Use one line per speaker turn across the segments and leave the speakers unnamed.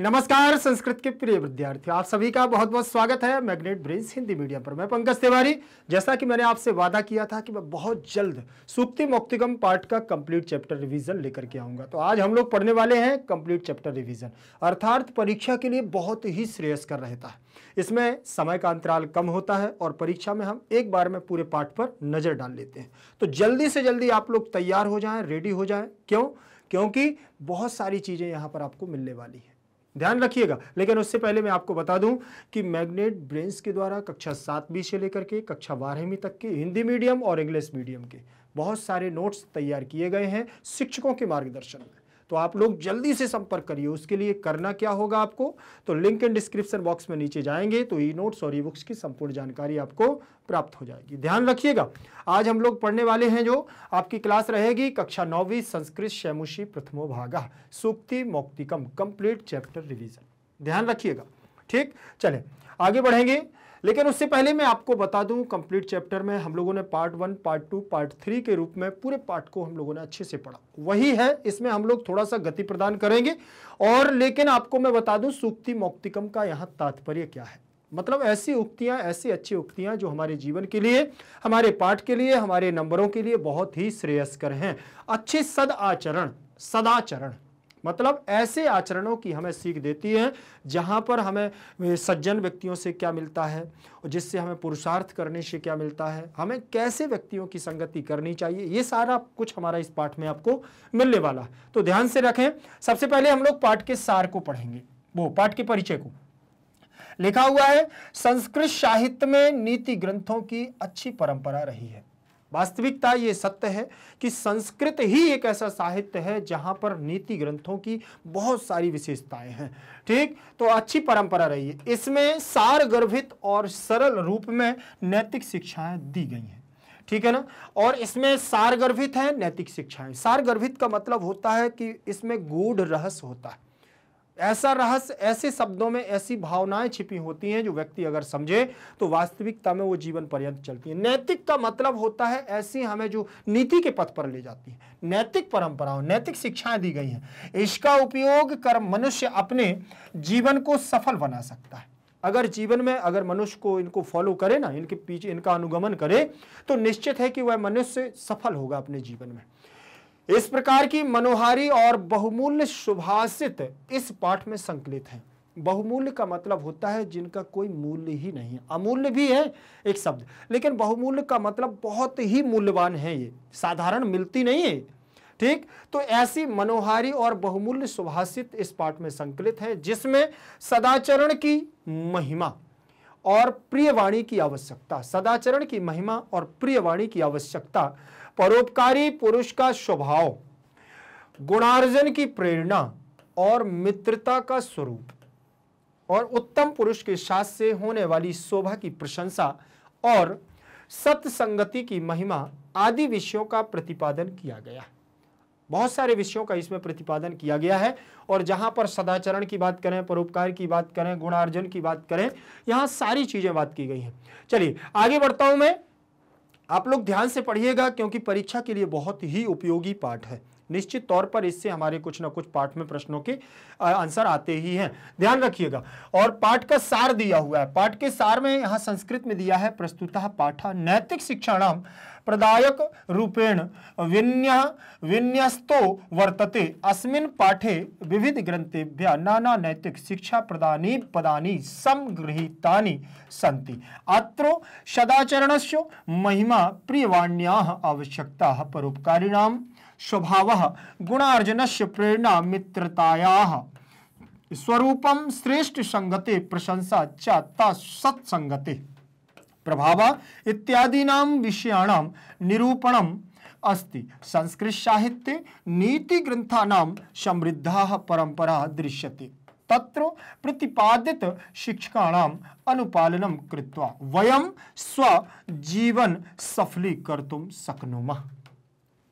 नमस्कार संस्कृत के प्रिय विद्यार्थी आप सभी का बहुत बहुत स्वागत है मैग्नेट ब्रिज हिंदी मीडियम पर मैं पंकज तिवारी जैसा कि मैंने आपसे वादा किया था कि मैं बहुत जल्द सुक्ति मुक्तिगम पार्ट का कंप्लीट चैप्टर रिवीजन लेकर के आऊंगा तो आज हम लोग पढ़ने वाले हैं कंप्लीट चैप्टर रिवीजन अर्थात परीक्षा के लिए बहुत ही श्रेयस्कर रहता है इसमें समय का अंतराल कम होता है और परीक्षा में हम एक बार में पूरे पाठ पर नज़र डाल लेते हैं तो जल्दी से जल्दी आप लोग तैयार हो जाए रेडी हो जाए क्यों क्योंकि बहुत सारी चीज़ें यहाँ पर आपको मिलने वाली है ध्यान रखिएगा लेकिन उससे पहले मैं आपको बता दूं कि मैग्नेट ब्रेन्स के द्वारा कक्षा सातवीं से लेकर के कक्षा बारहवीं तक के हिंदी मीडियम और इंग्लिश मीडियम के बहुत सारे नोट्स तैयार किए गए हैं शिक्षकों के मार्गदर्शन में तो आप लोग जल्दी से संपर्क करिए उसके लिए करना क्या होगा आपको तो लिंक एंड डिस्क्रिप्शन बॉक्स में नीचे जाएंगे तो ई नोट्स और ई बुक्स की संपूर्ण जानकारी आपको प्राप्त हो जाएगी ध्यान रखिएगा आज हम लोग पढ़ने वाले हैं जो आपकी क्लास रहेगी कक्षा नौवीं संस्कृत शैमुषी प्रथमो भागा सुक्ति मोक्तिकम कंप्लीट चैप्टर रिविजन ध्यान रखिएगा ठीक चले आगे बढ़ेंगे लेकिन उससे पहले मैं आपको बता दूं कंप्लीट चैप्टर में हम लोगों ने part one part two part three के रूप में पूरे पार्ट को हम लोगों ने अच्छे से पढ़ा वही है इसमें हम लोग थोड़ा सा गति प्रदान करेंगे और लेकिन आपको मैं बता दूं सूक्ति मौक्तिकम का यहाँ तात्पर्य क्या है मतलब ऐसी उक्तियाँ ऐसी अच्छी उक्तियाँ जो हमारे जीवन के लिए हमारे पाठ के लिए हमारे नंबरों के लिए बहुत ही श्रेयस्कर हैं अच्छे सद आचरण सदाचरण मतलब ऐसे आचरणों की हमें सीख देती है जहां पर हमें सज्जन व्यक्तियों से क्या मिलता है और जिससे हमें पुरुषार्थ करने से क्या मिलता है हमें कैसे व्यक्तियों की संगति करनी चाहिए ये सारा कुछ हमारा इस पाठ में आपको मिलने वाला है तो ध्यान से रखें सबसे पहले हम लोग पाठ के सार को पढ़ेंगे वो पाठ के परिचय को लिखा हुआ है संस्कृत साहित्य में नीति ग्रंथों की अच्छी परंपरा रही है वास्तविकता ये सत्य है कि संस्कृत ही एक ऐसा साहित्य है जहाँ पर नीति ग्रंथों की बहुत सारी विशेषताएं हैं ठीक तो अच्छी परंपरा रही है इसमें सार गर्भित और सरल रूप में नैतिक शिक्षाएं दी गई हैं ठीक है ना और इसमें सार गर्भित है नैतिक शिक्षाएं सार गर्भित का मतलब होता है कि इसमें गूढ़ रहस्य होता है ऐसा रहस्य ऐसे शब्दों में ऐसी भावनाएं छिपी होती हैं जो व्यक्ति अगर समझे तो वास्तविकता में वो जीवन पर्यंत चलती है नैतिक का मतलब होता है ऐसी हमें जो नीति के पथ पर ले जाती है नैतिक परंपराओं नैतिक शिक्षाएं दी गई हैं इसका उपयोग कर मनुष्य अपने जीवन को सफल बना सकता है अगर जीवन में अगर मनुष्य को इनको फॉलो करे ना इनके पीछे इनका अनुगमन करे तो निश्चित है कि वह मनुष्य सफल होगा अपने जीवन में इस प्रकार की मनोहारी और बहुमूल्य सुभाषित इस पाठ में संकलित हैं बहुमूल्य का मतलब होता है जिनका कोई मूल्य ही नहीं है अमूल्य भी है एक शब्द लेकिन बहुमूल्य का मतलब बहुत ही मूल्यवान है ये साधारण मिलती नहीं है ठीक तो ऐसी मनोहारी और बहुमूल्य सुभाषित इस पाठ में संकलित है जिसमें सदाचरण की महिमा और प्रियवाणी की आवश्यकता सदाचरण की महिमा और प्रियवाणी की आवश्यकता परोपकारी पुरुष का स्वभाव गुणार्जन की प्रेरणा और मित्रता का स्वरूप और उत्तम पुरुष के साथ से होने वाली शोभा की प्रशंसा और सत्संगति की महिमा आदि विषयों का प्रतिपादन किया गया है बहुत सारे विषयों का इसमें प्रतिपादन किया गया है और जहां पर सदाचरण की बात करें परोपकार की बात करें गुणार्जन की बात करें यहां सारी चीज़ें बात की गई हैं चलिए आगे बढ़ता हूं मैं आप लोग ध्यान से पढ़िएगा क्योंकि परीक्षा के लिए बहुत ही उपयोगी पाठ है निश्चित तौर पर इससे हमारे कुछ ना कुछ पाठ में प्रश्नों के आंसर आते ही हैं ध्यान रखिएगा और पाठ का सार दिया हुआ है पाठ के सार में यहाँ संस्कृत में दिया है प्रस्तुतः पाठ नैतिक शिक्षा प्रदायक रूपेण विन्या विन्यस्तो वर्तते अस्मिन पाठे विविध ग्रंथेभ्य नाना नैतिक शिक्षा प्रदानी पदानी संगृहीतानि सी अत्र सदाचरण महिमा प्रियवाण्या आवश्यकता परोपकारिणाम स्वभाव गुणार्जन से प्रेरणा मित्रताया स्वरूप श्रेष्ठ संगते प्रशंसा चाता सत्संगते प्रभाव इत्यादी विषयाण निरूपण अस्त संस्कृत साहित्ये नीति ग्रंथा समृद्धा परंपरा दृश्य तत्र प्रतिपादित शिक्षकाणां अनुपालनं कृत्वा वयं स्वजीवन सफलीकर्तुं शक्नुमः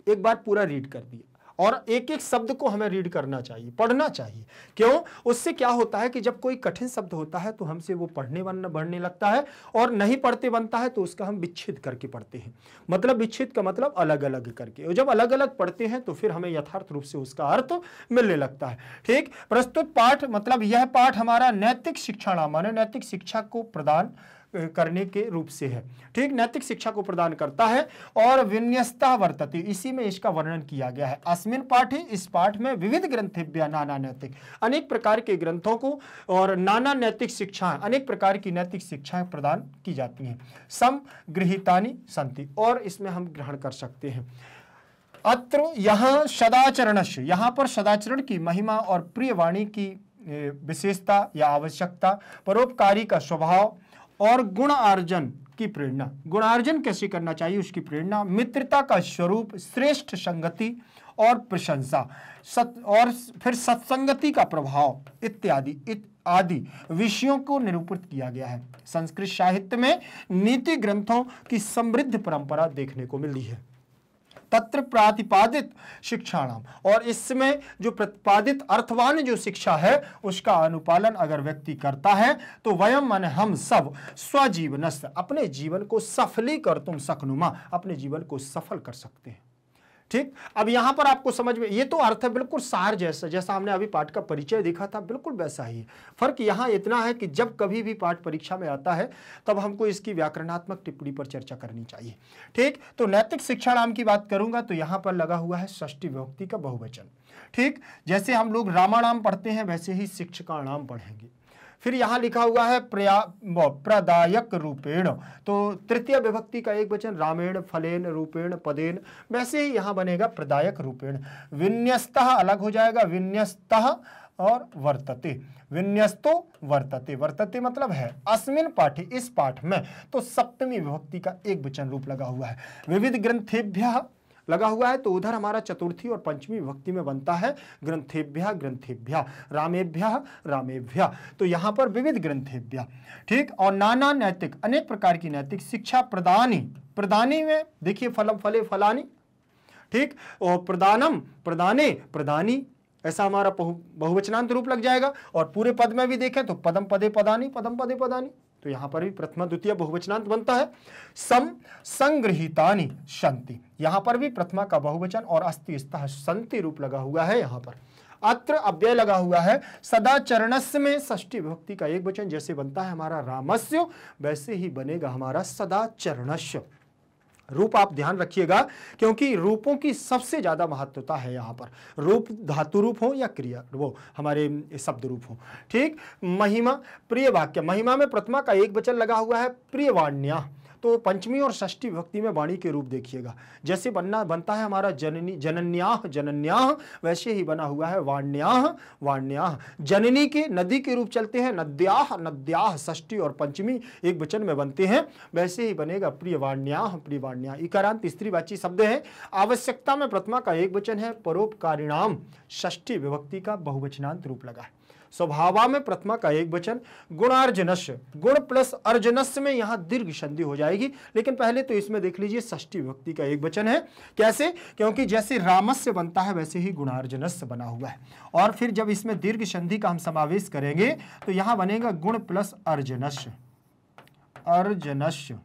एक बार पूरा रीड कर दिया और एक एक शब्द को हमें रीड करना चाहिए पढ़ना चाहिए क्यों उससे क्या होता है कि जब कोई कठिन शब्द होता है तो हमसे वो पढ़ने बनना बढ़ने लगता है और नहीं पढ़ते बनता है तो उसका हम विच्छेद करके पढ़ते हैं मतलब विच्छेद का मतलब अलग अलग करके और जब अलग अलग पढ़ते हैं तो फिर हमें यथार्थ रूप से उसका अर्थ मिलने लगता है ठीक प्रस्तुत पाठ मतलब यह पाठ हमारा नैतिक शिक्षा माने नैतिक शिक्षा को प्रदान करने के रूप से है ठीक नैतिक शिक्षा को प्रदान करता है और विन्यस्ता वर्तते इसी में इसका वर्णन किया गया है अस्मिन पाठ इस पाठ में विविध ग्रंथ नाना नैतिक अनेक प्रकार के ग्रंथों को और नाना नैतिक शिक्षाएं अनेक प्रकार की नैतिक शिक्षाएं प्रदान की जाती हैं सम गृहितानी संति और इसमें हम ग्रहण कर सकते हैं अत्र यहाँ सदाचरण से यहाँ पर सदाचरण की महिमा और प्रिय वाणी की विशेषता या आवश्यकता परोपकारी का स्वभाव और गुण अर्जन की प्रेरणा गुणार्जन कैसे करना चाहिए उसकी प्रेरणा मित्रता का स्वरूप श्रेष्ठ संगति और प्रशंसा सत और फिर सत्संगति का प्रभाव इत्यादि इत, आदि विषयों को निरूपित किया गया है संस्कृत साहित्य में नीति ग्रंथों की समृद्ध परंपरा देखने को मिली है तत्र प्रातिपादित शिक्षाणाम और इसमें जो प्रतिपादित अर्थवान जो शिक्षा है उसका अनुपालन अगर व्यक्ति करता है तो वयम मन हम सब स्वजीवनस्थ अपने जीवन को सफली कर तुम सकनुमा अपने जीवन को सफल कर सकते हैं ठीक अब यहां पर आपको समझ में ये तो अर्थ है बिल्कुल सार जैसा जैसा हमने अभी पाठ का परिचय देखा था बिल्कुल वैसा ही है फर्क यहाँ इतना है कि जब कभी भी पाठ परीक्षा में आता है तब हमको इसकी व्याकरणात्मक टिप्पणी पर चर्चा करनी चाहिए ठीक तो नैतिक शिक्षा नाम की बात करूंगा तो यहाँ पर लगा हुआ है ष्टी विभक्ति का बहुवचन ठीक जैसे हम लोग रामाणाम पढ़ते हैं वैसे ही नाम पढ़ेंगे फिर यहाँ लिखा हुआ है प्रया प्रदायक रूपेण तो तृतीय विभक्ति का एक वचन रामेण फलेन रूपेण पदेन वैसे ही यहाँ बनेगा प्रदायक रूपेण विन्यस्तः अलग हो जाएगा विन्यस्त और वर्तते विन्यस्तो वर्तते वर्तते मतलब है अस्मिन पाठ इस पाठ में तो सप्तमी विभक्ति का एक वचन रूप लगा हुआ है विविध ग्रंथेभ्य लगा हुआ है तो उधर हमारा चतुर्थी और पंचमी विभक्ति में बनता है ग्रंथेभ्या ग्रंथेभ्या रामेभ्या रामेभ्या तो यहाँ पर विविध ग्रंथेभ्या ठीक और नाना नैतिक अनेक प्रकार की नैतिक शिक्षा प्रदानी प्रदानी में देखिए फलम फले फलानी ठीक और प्रदानम प्रदाने प्रदानी ऐसा हमारा बहुवचनांत रूप लग जाएगा और पूरे पद में भी देखें तो पदम पदे पदानी पदम पदे पदानी तो यहां पर भी प्रथमा द्वितीय बहुवचनांत बनता है सम संग्रहितानी शांति यहां पर भी प्रथमा का बहुवचन और अस्थि संति रूप लगा हुआ है यहां पर अत्र अव्यय लगा हुआ है सदाचरणस्य में षष्टी विभक्ति का एक वचन जैसे बनता है हमारा रामस्य वैसे ही बनेगा हमारा चरणस्य रूप आप ध्यान रखिएगा क्योंकि रूपों की सबसे ज़्यादा महत्वता है यहां पर रूप धातु रूप हो या क्रिया वो हमारे शब्द रूप हो ठीक महिमा प्रिय वाक्य महिमा में प्रतिमा का एक वचन लगा हुआ है प्रिय तो पंचमी और षष्ठी विभक्ति में वाणी के रूप देखिएगा जैसे बनना बनता है हमारा जननी जनन्याह जनन्याह वैसे ही बना हुआ है वाण्याह वाण्याह जननी के नदी के रूप चलते हैं नद्याह नद्याह षष्ठी और पंचमी एक वचन में बनते हैं वैसे ही बनेगा प्रिय वाण्याह प्रिय वाण्याह इकारांत स्त्रीवाची शब्द है आवश्यकता में प्रथमा का एक वचन है परोपकारिणाम षष्ठी विभक्ति का बहुवचनांत रूप लगा है स्वभावा में प्रथमा का एक वचन गुणार्जनस्य गुण प्लस अर्जनस्य में यहां दीर्घ संधि हो जाएगी लेकिन पहले तो इसमें देख लीजिए षष्ठी व्यक्ति का एक वचन है कैसे क्योंकि जैसे रामस्य बनता है वैसे ही गुणार्जनस्य बना हुआ है और फिर जब इसमें दीर्घ संधि का हम समावेश करेंगे तो यहां बनेगा गुण प्लस अर्जनस्य अर्जनस्य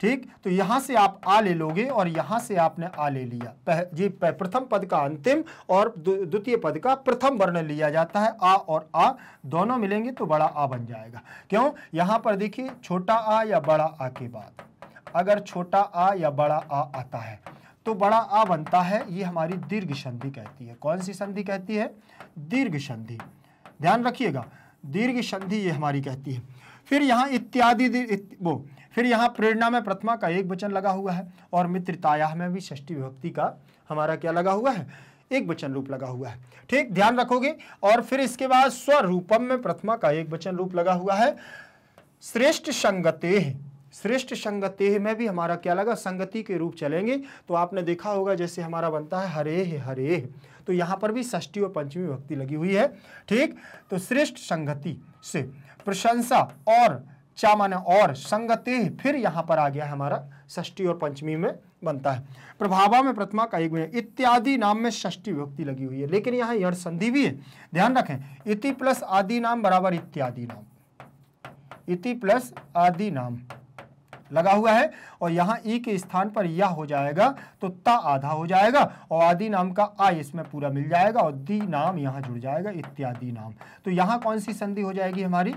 ठीक तो यहां से आप आ ले लोगे और यहां से आपने आ ले लिया पह, जी प्रथम पद का अंतिम और द्वितीय पद का प्रथम वर्ण लिया जाता है आ और आ दोनों मिलेंगे तो बड़ा आ बन जाएगा क्यों यहां पर देखिए छोटा आ या बड़ा आ के बाद अगर छोटा आ या बड़ा आ आता है तो बड़ा आ बनता है ये हमारी दीर्घ संधि कहती है कौन सी संधि कहती है दीर्घ संधि ध्यान रखिएगा दीर्घ संधि ये हमारी कहती है फिर यहाँ इत्यादि वो फिर यहाँ प्रेरणा में प्रथमा का एक वचन लगा हुआ है और मित्रताया में भी ष्टी विभक्ति का हमारा क्या लगा हुआ है एक वचन रूप लगा हुआ है ठीक ध्यान रखोगे और फिर इसके बाद स्वरूपम में प्रथमा का एक वचन रूप लगा हुआ है श्रेष्ठ संगते श्रेष्ठ संगते में भी हमारा क्या लगा संगति के रूप चलेंगे तो आपने देखा होगा जैसे हमारा बनता है हरे हरे तो यहाँ पर भी ष्टी और पंचमी भक्ति लगी हुई है ठीक तो श्रेष्ठ संगति से प्रशंसा और माने और संगति फिर यहां पर आ गया है हमारा षष्ठी और पंचमी में बनता है प्रभावा में प्रतिमा का एक इत्यादि नाम में षष्ठी व्यक्ति लगी हुई है लेकिन यहाँ यण संधि भी है ध्यान रखें इति प्लस आदि नाम बराबर इत्यादि नाम इति प्लस आदि नाम लगा हुआ है और यहां ई के स्थान पर यह हो जाएगा तो ता आधा हो जाएगा और आदि नाम का आ इसमें पूरा मिल जाएगा और दी नाम यहां जुड़ जाएगा इत्यादि नाम तो यहां कौन सी संधि हो जाएगी हमारी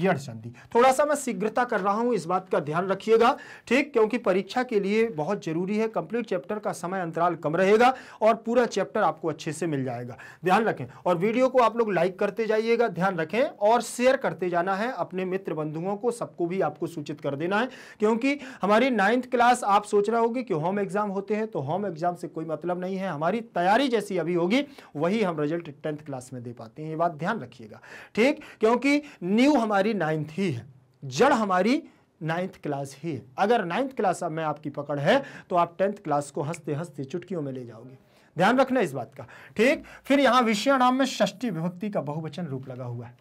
यण संधि थोड़ा सा मैं शीघ्रता कर रहा हूं इस बात का ध्यान रखिएगा ठीक क्योंकि परीक्षा के लिए बहुत जरूरी है कंप्लीट चैप्टर का समय अंतराल कम रहेगा और पूरा चैप्टर आपको अच्छे से मिल जाएगा ध्यान रखें और वीडियो को आप लोग लाइक करते जाइएगा ध्यान रखें और शेयर करते जाना है अपने मित्र बंधुओं को सबको भी आपको सूचित कर देना है क्योंकि हमारी नाइन्थ क्लास आप सोच रहे होगी कि होम एग्जाम होते हैं तो होम एग्जाम से कोई मतलब नहीं है हमारी तैयारी जैसी अभी होगी वही हम रिजल्ट टेंथ क्लास में दे पाते हैं ये बात ध्यान रखिएगा ठीक क्योंकि न्यू हमारे हमारी नाइन्थ ही है जड़ हमारी नाइन्थ क्लास ही है अगर नाइन्थ क्लास अब मैं आपकी पकड़ है तो आप टेंथ क्लास को हंसते हंसते चुटकियों में ले जाओगे ध्यान रखना इस बात का ठीक फिर यहाँ विषय नाम में षष्टी विभक्ति का बहुवचन रूप लगा हुआ है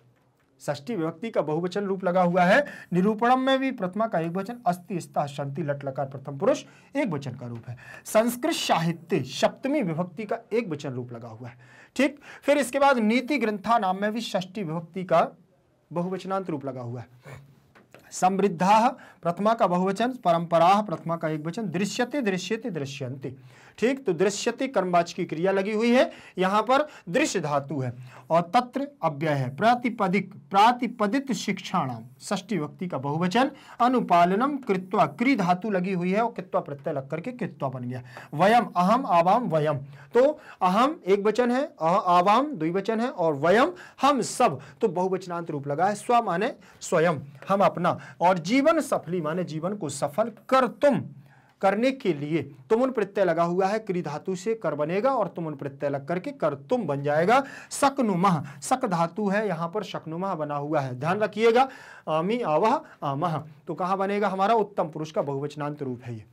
ष्टी विभक्ति का बहुवचन रूप लगा हुआ है निरूपणम में भी प्रथमा का एक वचन अस्थि स्था शांति लटलकार प्रथम पुरुष एक वचन का रूप है संस्कृत साहित्य सप्तमी विभक्ति का एक वचन रूप लगा हुआ है ठीक फिर इसके बाद नीति ग्रंथा नाम में भी ष्टी विभक्ति का बहुवचनांत रूप लगा हुआ है समृद्धा प्रथमा का बहुवचन परंपरा प्रथमा का एक वचन दृश्यते दृश्यते दृश्यंते ठीक तो दृश्यते कर्मवाच की क्रिया लगी हुई है यहां पर दृश्य धातु है और तत्र अव्यय है प्रातिपदिक प्रातिपदित शिक्षाण ष्टी व्यक्ति का बहुवचन अनुपालनम कृत्वा क्री धातु लगी हुई है और कृत्वा प्रत्यय लग करके कृत्वा बन गया वयम अहम आवाम वयम तो अहम एक वचन है आवाम द्विवचन है और वयम हम सब तो बहुवचनांत रूप लगा है स्व माने स्वयं हम अपना और जीवन सफली माने जीवन को सफल कर तुम करने के लिए तुमन प्रत्यय लगा हुआ है क्री धातु से कर बनेगा और तुमन प्रत्यय लग करके कर तुम बन जाएगा सकनुमह सक धातु है यहाँ पर शकनुमह बना हुआ है ध्यान रखिएगा आमी आवह आमह तो कहाँ बनेगा हमारा उत्तम पुरुष का बहुवचनांत रूप है ये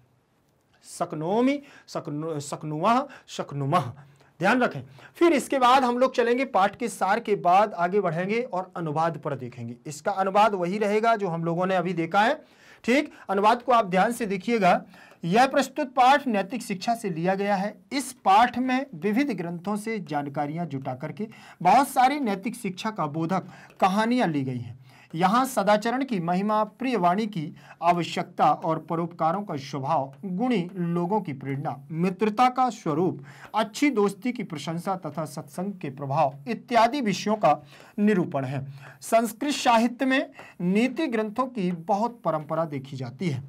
सकनोमी सकनु सकनुमह शकनुमह ध्यान रखें फिर इसके बाद हम लोग चलेंगे पाठ के सार के बाद आगे बढ़ेंगे और अनुवाद पर देखेंगे इसका अनुवाद वही रहेगा जो हम लोगों ने अभी देखा है ठीक अनुवाद को आप ध्यान से देखिएगा यह प्रस्तुत पाठ नैतिक शिक्षा से लिया गया है इस पाठ में विविध ग्रंथों से जानकारियां जुटा करके बहुत सारी नैतिक शिक्षा का बोधक कहानियां ली गई हैं यहाँ सदाचरण की महिमा प्रिय वाणी की आवश्यकता और परोपकारों का स्वभाव गुणी लोगों की प्रेरणा मित्रता का स्वरूप अच्छी दोस्ती की प्रशंसा तथा सत्संग के प्रभाव इत्यादि विषयों का निरूपण है संस्कृत साहित्य में नीति ग्रंथों की बहुत परंपरा देखी जाती है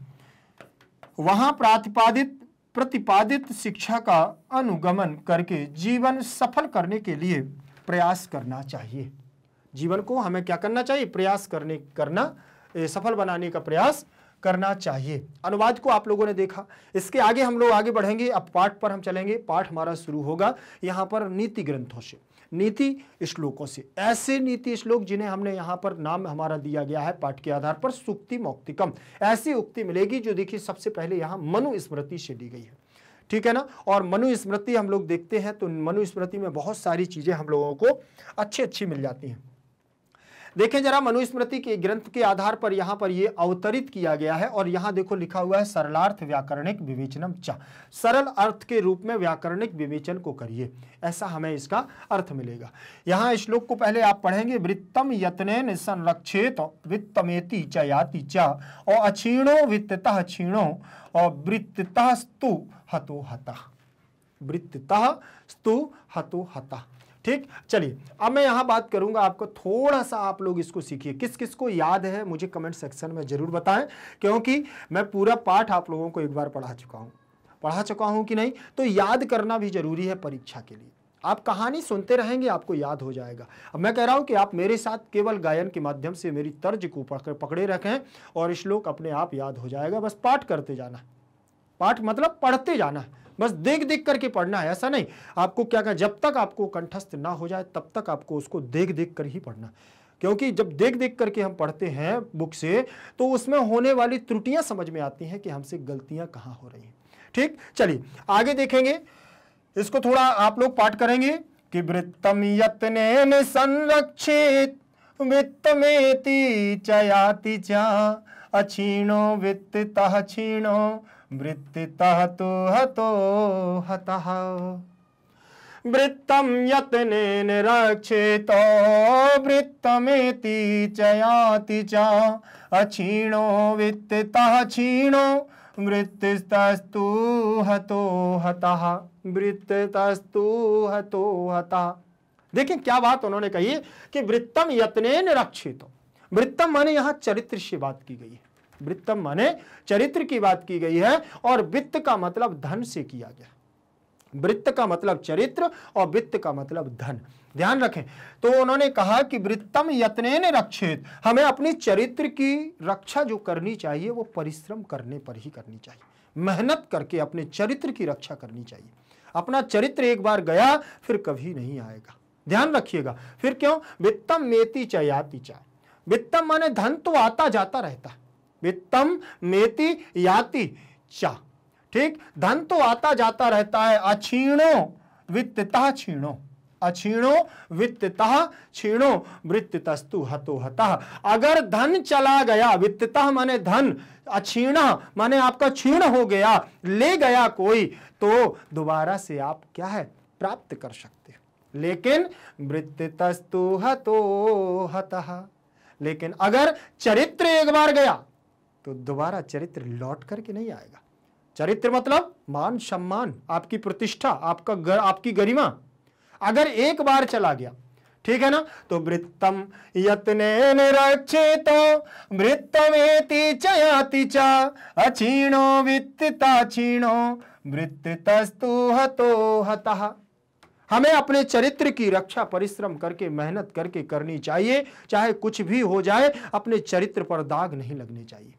वहाँ प्रतिपादित प्रतिपादित शिक्षा का अनुगमन करके जीवन सफल करने के लिए प्रयास करना चाहिए जीवन को हमें क्या करना चाहिए प्रयास करने करना सफल बनाने का प्रयास करना चाहिए अनुवाद को आप लोगों ने देखा इसके आगे हम लोग आगे बढ़ेंगे अब पाठ पर हम चलेंगे पाठ हमारा शुरू होगा यहाँ पर नीति ग्रंथों से नीति श्लोकों से ऐसे नीति श्लोक जिन्हें हमने यहाँ पर नाम हमारा दिया गया है पाठ के आधार पर सुक्ति मौक्तिकम ऐसी उक्ति मिलेगी जो देखिए सबसे पहले यहाँ मनुस्मृति से ली गई है ठीक है ना और मनुस्मृति हम लोग देखते हैं तो मनुस्मृति में बहुत सारी चीज़ें हम लोगों को अच्छी अच्छी मिल जाती हैं देखें जरा मनुस्मृति के ग्रंथ के आधार पर यहाँ पर ये अवतरित किया गया है और यहाँ देखो लिखा हुआ है सरलार्थ व्याकरणिक विवेचनम च सरल अर्थ के रूप में व्याकरणिक विवेचन को करिए ऐसा हमें इसका अर्थ मिलेगा यहाँ श्लोक को पहले आप पढ़ेंगे वृत्तम यत्न संरक्षित वित्तमेति च याति च और अक्षीणो वित्त क्षीणो और वृत्तः स्तु हतो हता वृत्तः स्तु हतो हता ठीक चलिए अब मैं यहां बात करूंगा आपको थोड़ा सा आप लोग इसको सीखिए किस किस को याद है मुझे कमेंट सेक्शन में ज़रूर बताएं क्योंकि मैं पूरा पाठ आप लोगों को एक बार पढ़ा चुका हूं पढ़ा चुका हूं कि नहीं तो याद करना भी ज़रूरी है परीक्षा के लिए आप कहानी सुनते रहेंगे आपको याद हो जाएगा अब मैं कह रहा हूं कि आप मेरे साथ केवल गायन के माध्यम से मेरी तर्ज को पकड़े रखें और श्लोक अपने आप याद हो जाएगा बस पाठ करते जाना पाठ मतलब पढ़ते जाना बस देख देख करके पढ़ना है ऐसा नहीं आपको क्या कहें जब तक आपको कंठस्थ ना हो जाए तब तक आपको उसको देख देख कर ही पढ़ना क्योंकि जब देख देख करके हम पढ़ते हैं बुक से तो उसमें होने वाली त्रुटियां समझ में आती हैं कि हमसे गलतियां कहाँ हो रही हैं ठीक चलिए आगे देखेंगे इसको थोड़ा आप लोग पाठ करेंगे कि वृत्तम यत्ने संरक्षित वित्त में चयाति चा अछीणो वित्त तह छीणो वृत्तितः तो हतो हत वृत्तं यतन रक्षितो वृत्तमेति च याति च अक्षीणो वित्तः क्षीणो वृत्तिस्तस्तु हतो हत वृत्तस्तु हतो हत देखिए क्या बात उन्होंने कही कि वृत्तम यत्नेन रक्षितो वृत्तम माने यहाँ चरित्र से बात की गई है वृत्तम माने चरित्र की बात की गई है और वित्त का मतलब धन से किया गया वृत्त का मतलब चरित्र और वित्त का मतलब धन ध्यान रखें तो उन्होंने कहा कि वृत्तम ने रक्षित हमें अपनी चरित्र की रक्षा जो करनी चाहिए वो परिश्रम करने पर ही करनी चाहिए मेहनत करके अपने चरित्र की रक्षा करनी चाहिए अपना चरित्र एक बार गया फिर कभी नहीं आएगा ध्यान रखिएगा फिर क्यों वित्तम मेती चयाति चाय वित्तम माने धन तो आता जाता रहता है वित्तम नेति याति चा ठीक धन तो आता जाता रहता है अछीणो वित्तता छीणो अछीणो वित्तता छीणो वृत्तस्तु हतो हता अगर धन चला गया वित्तता माने धन अछीण माने आपका छीण हो गया ले गया कोई तो दोबारा से आप क्या है प्राप्त कर सकते हो लेकिन वृत्तस्तु हतो हता लेकिन अगर चरित्र एक बार गया तो दोबारा चरित्र लौट करके नहीं आएगा चरित्र मतलब मान सम्मान आपकी प्रतिष्ठा आपका गर, आपकी गरिमा अगर एक बार चला गया ठीक है ना तो वृत्तम यत्नेन रक्षितो वृत्तमेति चयाति च अचीणो वित्तता क्षीणो वृत्तस्तु हतो हतः हमें अपने चरित्र की रक्षा परिश्रम करके मेहनत करके करनी चाहिए चाहे कुछ भी हो जाए अपने चरित्र पर दाग नहीं लगने चाहिए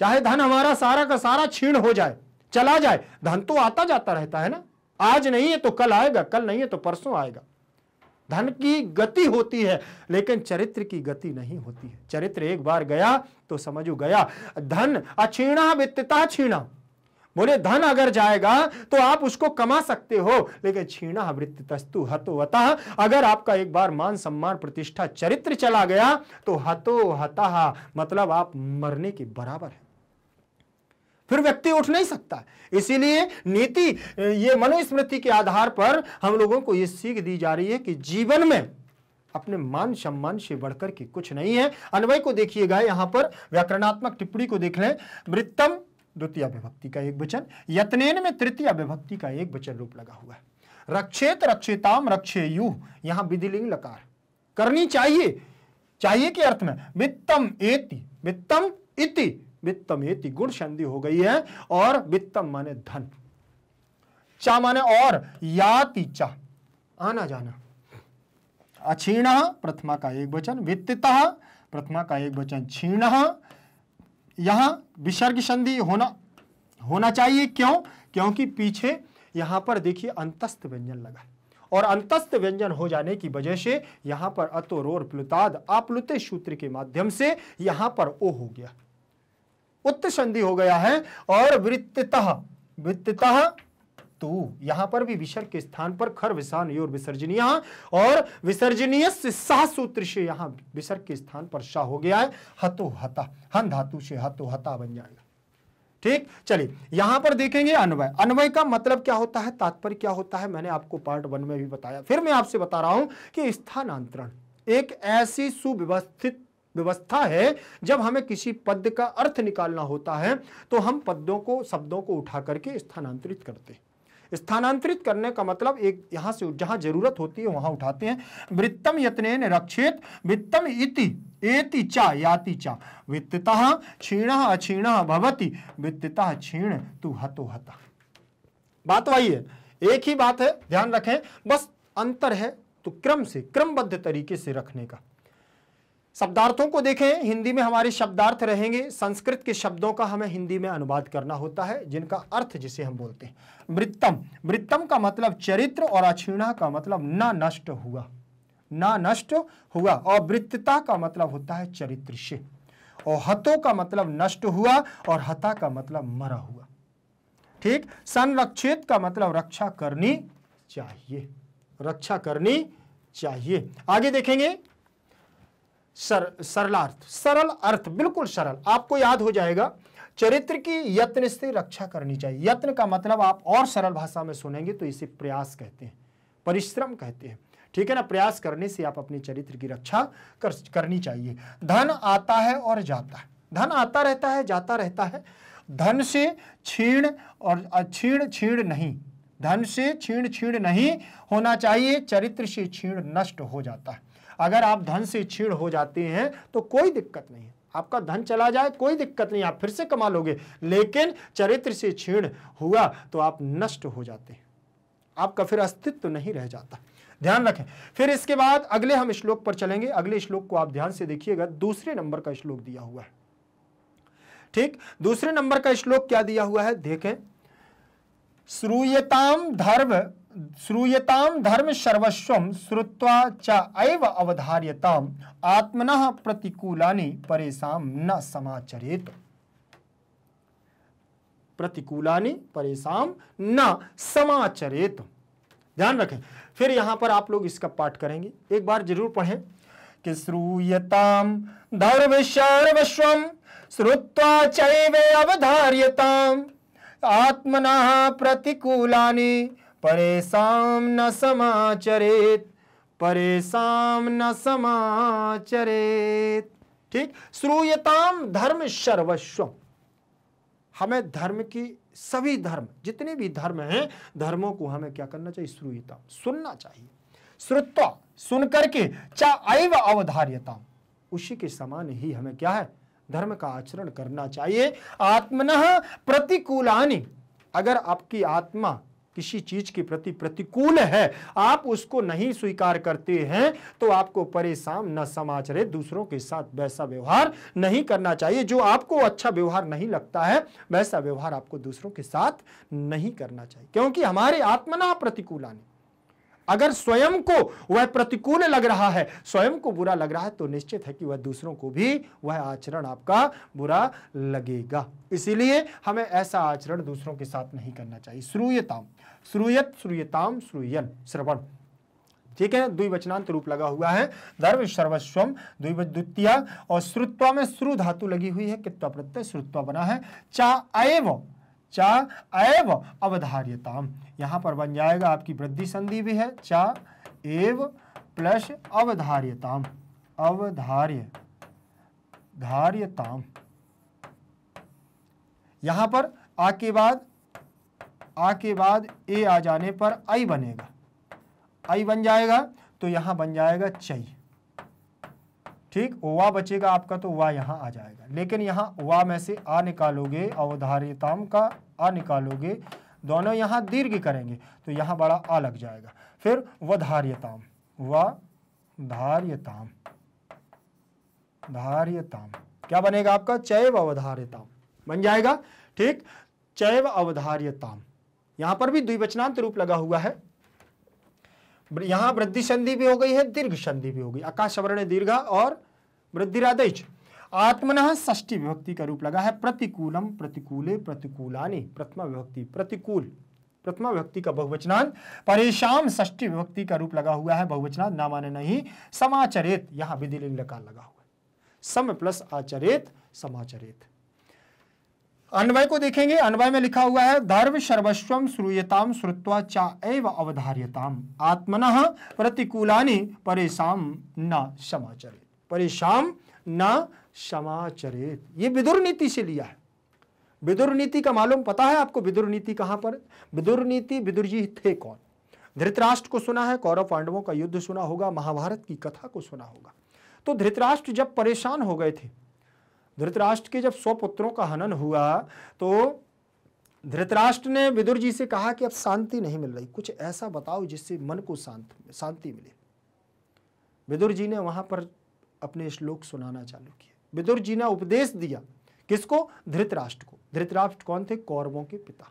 चाहे धन हमारा सारा का सारा छीण हो जाए चला जाए धन तो आता जाता रहता है ना आज नहीं है तो कल आएगा कल नहीं है तो परसों आएगा धन की गति होती है लेकिन चरित्र की गति नहीं होती है चरित्र एक बार गया तो समझो गया धन अछीणा वित्तता छीणा बोले धन अगर जाएगा तो आप उसको कमा सकते हो लेकिन छीणा वृत्ति तस्तु हतो हता अगर आपका एक बार मान सम्मान प्रतिष्ठा चरित्र चला गया तो हतो हता मतलब आप मरने के बराबर है फिर व्यक्ति उठ नहीं सकता इसीलिए नीति ये मनुस्मृति के आधार पर हम लोगों को ये सीख दी जा रही है कि जीवन में अपने मान सम्मान से बढ़कर के कुछ नहीं है अन्वय को देखिएगा यहां पर व्याकरणात्मक टिप्पणी को देख लें वृत्तम द्वितीय विभक्ति का एक वचन यत्नेन में तृतीय विभक्ति का एक वचन रूप लगा हुआ है रक्षेत रक्षेताम रक्षे यू यहां विधिलिंग लकार करनी चाहिए चाहिए के अर्थ में वित्तम एति वित्तम इति वित्तमेति गुण संधि हो गई है और वित्तम माने धन चा माने और याति चा आना जाना अक्षीण प्रथमा का एक वचन वित्त प्रथमा का एक वचन क्षीण यहां विसर्ग संधि होना होना चाहिए क्यों क्योंकि पीछे यहां पर देखिए अंतस्थ व्यंजन लगा और अंतस्थ व्यंजन हो जाने की वजह से यहां पर अतोरोर प्लुताद आप्लुते सूत्र के माध्यम से यहां पर ओ हो गया उत्त संधि हो गया है और वृत्त वृत्त तू यहां पर भी विसर्ग के स्थान पर खर विसान और विसर्जनीय और विसर्जनीय से सह सूत्र से यहां विसर्ग के स्थान पर शाह हो गया है हतो हता हन धातु से हतो हता बन जाएगा ठीक चलिए यहां पर देखेंगे अन्वय अन्वय का मतलब क्या होता है तात्पर्य क्या होता है मैंने आपको पार्ट वन में भी बताया फिर मैं आपसे बता रहा हूं कि स्थानांतरण एक ऐसी सुव्यवस्थित व्यवस्था है जब हमें किसी पद का अर्थ निकालना होता है तो हम पदों को शब्दों को उठा करके स्थानांतरित करते हैं स्थानांतरित करने का मतलब एक यहां से जहां जरूरत होती है वहां उठाते हैं वृत्तम यत्न रक्षित वित्तम इति एति चा याति चा वित्तः क्षीण अक्षीण भवति वित्तः क्षीण तू हतो हता बात वही है एक ही बात है ध्यान रखें बस अंतर है तो क्रम से क्रमबद्ध तरीके से रखने का शब्दार्थों को देखें हिंदी में हमारे शब्दार्थ रहेंगे संस्कृत के शब्दों का हमें हिंदी में अनुवाद करना होता है जिनका अर्थ जिसे हम बोलते हैं वृत्तम वृत्तम का मतलब चरित्र और अक्षीणा का मतलब ना नष्ट हुआ ना नष्ट हुआ और वृत्तता का मतलब होता है चरित्र से और हतो का मतलब नष्ट हुआ और हता का मतलब मरा हुआ ठीक संरक्षित का मतलब रक्षा करनी चाहिए रक्षा करनी चाहिए आगे देखेंगे सर सरलार्थ सरल अर्थ बिल्कुल सरल आपको याद हो जाएगा चरित्र की यत्न से रक्षा करनी चाहिए यत्न का मतलब आप और सरल भाषा में सुनेंगे तो इसे प्रयास कहते हैं परिश्रम कहते हैं ठीक है ना प्रयास करने से आप अपने चरित्र की रक्षा कर, करनी चाहिए धन आता है और जाता है धन आता रहता है जाता रहता है धन से छीण और छीण छीण नहीं धन से छीण छीण नहीं होना चाहिए चरित्र से छीण नष्ट हो जाता है अगर आप धन से छीण हो जाते हैं तो कोई दिक्कत नहीं आपका धन चला जाए कोई दिक्कत नहीं आप फिर से कमा लोगे लेकिन चरित्र से छीण हुआ तो आप नष्ट हो जाते हैं आपका फिर अस्तित्व नहीं रह जाता ध्यान रखें फिर इसके बाद अगले हम श्लोक पर चलेंगे अगले श्लोक को आप ध्यान से देखिएगा दूसरे नंबर का श्लोक दिया हुआ है ठीक दूसरे नंबर का श्लोक क्या दिया हुआ है देखें श्रूयताम धर्म श्रूयताम धर्म सर्वस्व श्रुवा च एव अवधार्यताम आत्मन प्रतिकूला परेशान न समाचरेत प्रतिकूला परेशान न समाचरेत ध्यान रखें फिर यहाँ पर आप लोग इसका पाठ करेंगे एक बार जरूर पढ़ें कि श्रूयताम धर्म सर्वस्व श्रुवा चवधार्यता अवधार्यताम प्रतिकूला परेशान न समाचरित परेशान न समाचरित ठीक श्रूयताम धर्म सर्वस्व हमें धर्म की सभी धर्म जितने भी धर्म हैं धर्मों को हमें क्या करना चाहिए श्रूयता सुनना चाहिए श्रुत्वा सुन करके चा अव अवधार्यता उसी के समान ही हमें क्या है धर्म का आचरण करना चाहिए आत्मन प्रतिकूलानी अगर आपकी आत्मा किसी चीज के प्रति प्रतिकूल है आप उसको नहीं स्वीकार करते हैं तो आपको परेशान न समाज रहे दूसरों के साथ वैसा व्यवहार नहीं करना चाहिए जो आपको अच्छा व्यवहार नहीं लगता है वैसा व्यवहार आपको दूसरों के साथ नहीं करना चाहिए क्योंकि हमारे आत्मना प्रतिकूल आने अगर स्वयं को वह प्रतिकूल लग रहा है स्वयं को बुरा लग रहा है तो निश्चित है कि वह दूसरों को भी वह आचरण आपका बुरा लगेगा इसीलिए हमें ऐसा आचरण दूसरों के साथ नहीं करना चाहिए श्रूयताम श्रूयत श्रूयताम श्रूयन श्रवण ठीक है द्विवचनांत रूप लगा हुआ है धर्म सर्वस्वम द्वितीय और श्रुत्वा में श्रु धातु लगी हुई है कित्वा प्रत्यय श्रुत्वा बना है चा एवं चा एव अवधार्यताम यहाँ पर बन जाएगा आपकी वृद्धि संधि भी है चा एव प्लस अवधार्यताम अवधार्य धार्यताम यहाँ पर आ के बाद आ के बाद ए आ जाने पर आई बनेगा आई बन जाएगा तो यहाँ बन जाएगा चई ठीक ओवा बचेगा आपका तो वा यहाँ आ जाएगा लेकिन यहाँ वा में से आ निकालोगे अवधारिताम का आ निकालोगे दोनों यहाँ दीर्घ करेंगे तो यहाँ बड़ा आ लग जाएगा फिर धार्यताम व धार्यताम धार्यताम क्या बनेगा आपका चैव अवधार्यताम बन जाएगा ठीक चैव अवधार्यताम यहाँ पर भी द्विवचनांत रूप लगा हुआ है यहां वृद्धि संधि भी हो गई है दीर्घ संधि भी हो गई आकाश वर्ण दीर्घ और वृद्धिरादैच आत्मन ष्टी विभक्ति का रूप लगा है प्रतिकूलम प्रतिकूले प्रतिकूलानी प्रथमा विभक्ति प्रतिकूल प्रथमा विभक्ति का बहुवचना परेशान ष्टी विभक्ति का रूप लगा हुआ है बहुवचना ना माने नहीं समाचरित यहां विधि लगा हुआ है सम प्लस आचरित समाचरित अन्वय को देखेंगे अन्वय में लिखा हुआ है धर्म सर्वस्व श्रूयताम श्रुत्वा चा एव अवधार्यताम आत्मन प्रतिकूलानि परेशान न समाचरित परेशान न समाचरित ये विदुर नीति से लिया है विदुर नीति का मालूम पता है आपको विदुर नीति कहाँ पर विदुर नीति विदुर जी थे कौन धृतराष्ट्र को सुना है कौरव पांडवों का युद्ध सुना होगा महाभारत की कथा को सुना होगा तो धृतराष्ट्र जब परेशान हो गए थे धृतराष्ट्र के जब सौ पुत्रों का हनन हुआ तो धृतराष्ट्र ने विदुर जी से कहा कि अब शांति नहीं मिल रही कुछ ऐसा बताओ जिससे मन को शांत शांति मिले विदुर जी ने वहां पर अपने श्लोक सुनाना चालू किया विदुर जी ने उपदेश दिया किसको धृतराष्ट्र को धृतराष्ट्र कौन थे कौरवों के पिता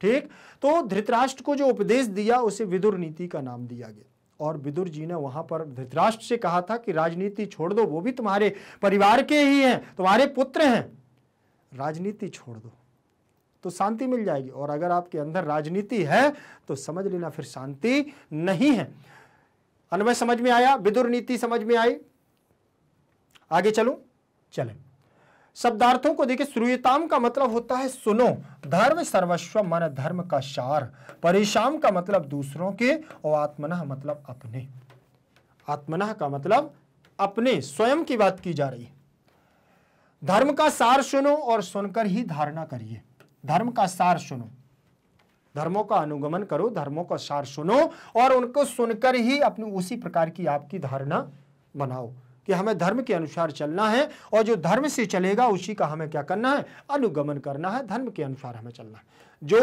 ठीक तो धृतराष्ट्र को जो उपदेश दिया उसे विदुर नीति का नाम दिया गया और विदुर जी ने वहां पर धृतराष्ट्र से कहा था कि राजनीति छोड़ दो वो भी तुम्हारे परिवार के ही हैं तुम्हारे पुत्र हैं राजनीति छोड़ दो तो शांति मिल जाएगी और अगर आपके अंदर राजनीति है तो समझ लेना फिर शांति नहीं है अनवय समझ में आया विदुर नीति समझ में आई आगे चलू चलें शब्दार्थों को देखिए श्रुयताम का मतलब होता है सुनो धर्म सर्वस्व मन धर्म का सार परिशाम का मतलब दूसरों के और आत्मना मतलब अपने आत्मना का मतलब अपने स्वयं की बात की जा रही धर्म का सार सुनो और सुनकर ही धारणा करिए धर्म का सार सुनो धर्मों का अनुगमन करो धर्मों का सार सुनो और उनको सुनकर ही अपनी उसी प्रकार की आपकी धारणा बनाओ कि हमें धर्म के अनुसार चलना है और जो धर्म से चलेगा उसी का हमें क्या करना है अनुगमन करना है धर्म के अनुसार हमें चलना है जो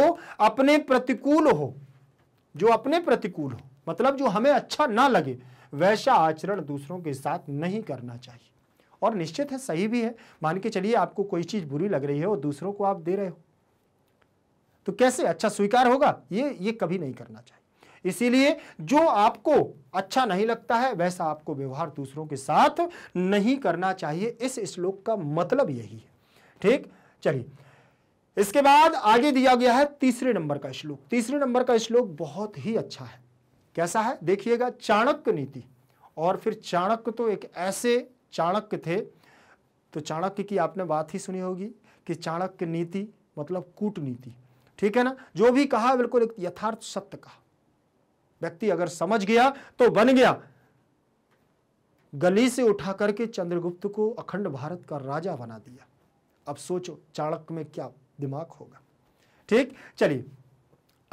अपने प्रतिकूल हो जो अपने प्रतिकूल हो मतलब जो हमें अच्छा ना लगे वैसा आचरण दूसरों के साथ नहीं करना चाहिए और निश्चित है सही भी है मान के चलिए आपको कोई चीज़ बुरी लग रही है और दूसरों को आप दे रहे हो तो कैसे अच्छा स्वीकार होगा ये ये कभी नहीं करना चाहिए इसीलिए जो आपको अच्छा नहीं लगता है वैसा आपको व्यवहार दूसरों के साथ नहीं करना चाहिए इस श्लोक का मतलब यही है ठीक चलिए इसके बाद आगे दिया गया है तीसरे नंबर का श्लोक तीसरे नंबर का श्लोक बहुत ही अच्छा है कैसा है देखिएगा चाणक्य नीति और फिर चाणक्य तो एक ऐसे चाणक्य थे तो चाणक्य की आपने बात ही सुनी होगी कि चाणक्य नीति मतलब कूटनीति ठीक है ना जो भी कहा बिल्कुल एक यथार्थ सत्य कहा व्यक्ति अगर समझ गया तो बन गया गली से उठा करके चंद्रगुप्त को अखंड भारत का राजा बना दिया अब सोचो चाणक्य में क्या दिमाग होगा ठीक चलिए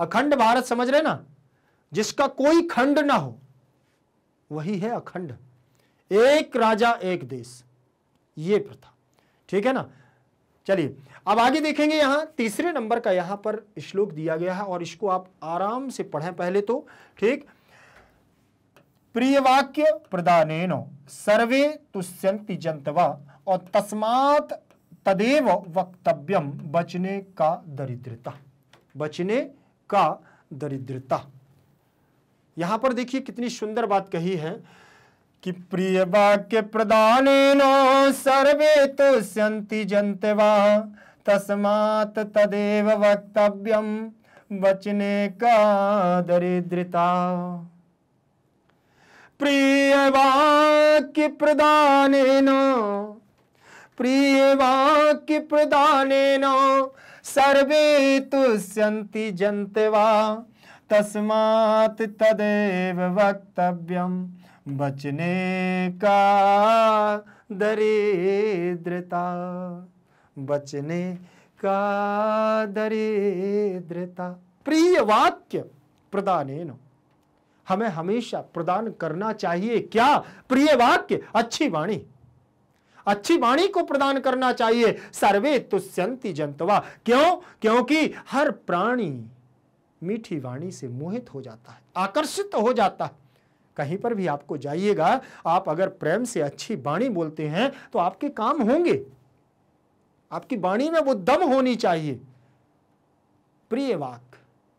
अखंड भारत समझ रहे ना जिसका कोई खंड ना हो वही है अखंड एक राजा एक देश ये प्रथा ठीक है ना चलिए अब आगे देखेंगे यहाँ तीसरे नंबर का यहाँ पर श्लोक दिया गया है और इसको आप आराम से पढ़ें पहले तो ठीक प्रिय वाक्य प्रदान सर्वे तुष्यंति जंतवा और तस्मात तदेव वक्तव्यम बचने का दरिद्रता बचने का दरिद्रता यहां पर देखिए कितनी सुंदर बात कही है कि प्रिय वाक्य प्रदान सर्वे तो सन्ति जंते वा तस्मात् तदेव वक्तव्यम बचने का दरिद्रता प्रिय वाक्य प्रदान प्रिय वाक्य प्रदान सर्वे तो सन्ति जंते वा तदेव वक्तव्यम बचने का दरिद्रता बचने का दरिद्रता प्रिय वाक्य प्रदान हमें हमेशा प्रदान करना चाहिए क्या प्रिय वाक्य अच्छी वाणी अच्छी वाणी को प्रदान करना चाहिए सर्वे तुष्यंति जंतवा क्यों क्योंकि हर प्राणी मीठी वाणी से मोहित हो जाता है आकर्षित हो जाता है कहीं पर भी आपको जाइएगा आप अगर प्रेम से अच्छी बाणी बोलते हैं तो आपके काम होंगे आपकी बाणी में वो दम होनी चाहिए प्रिय वाक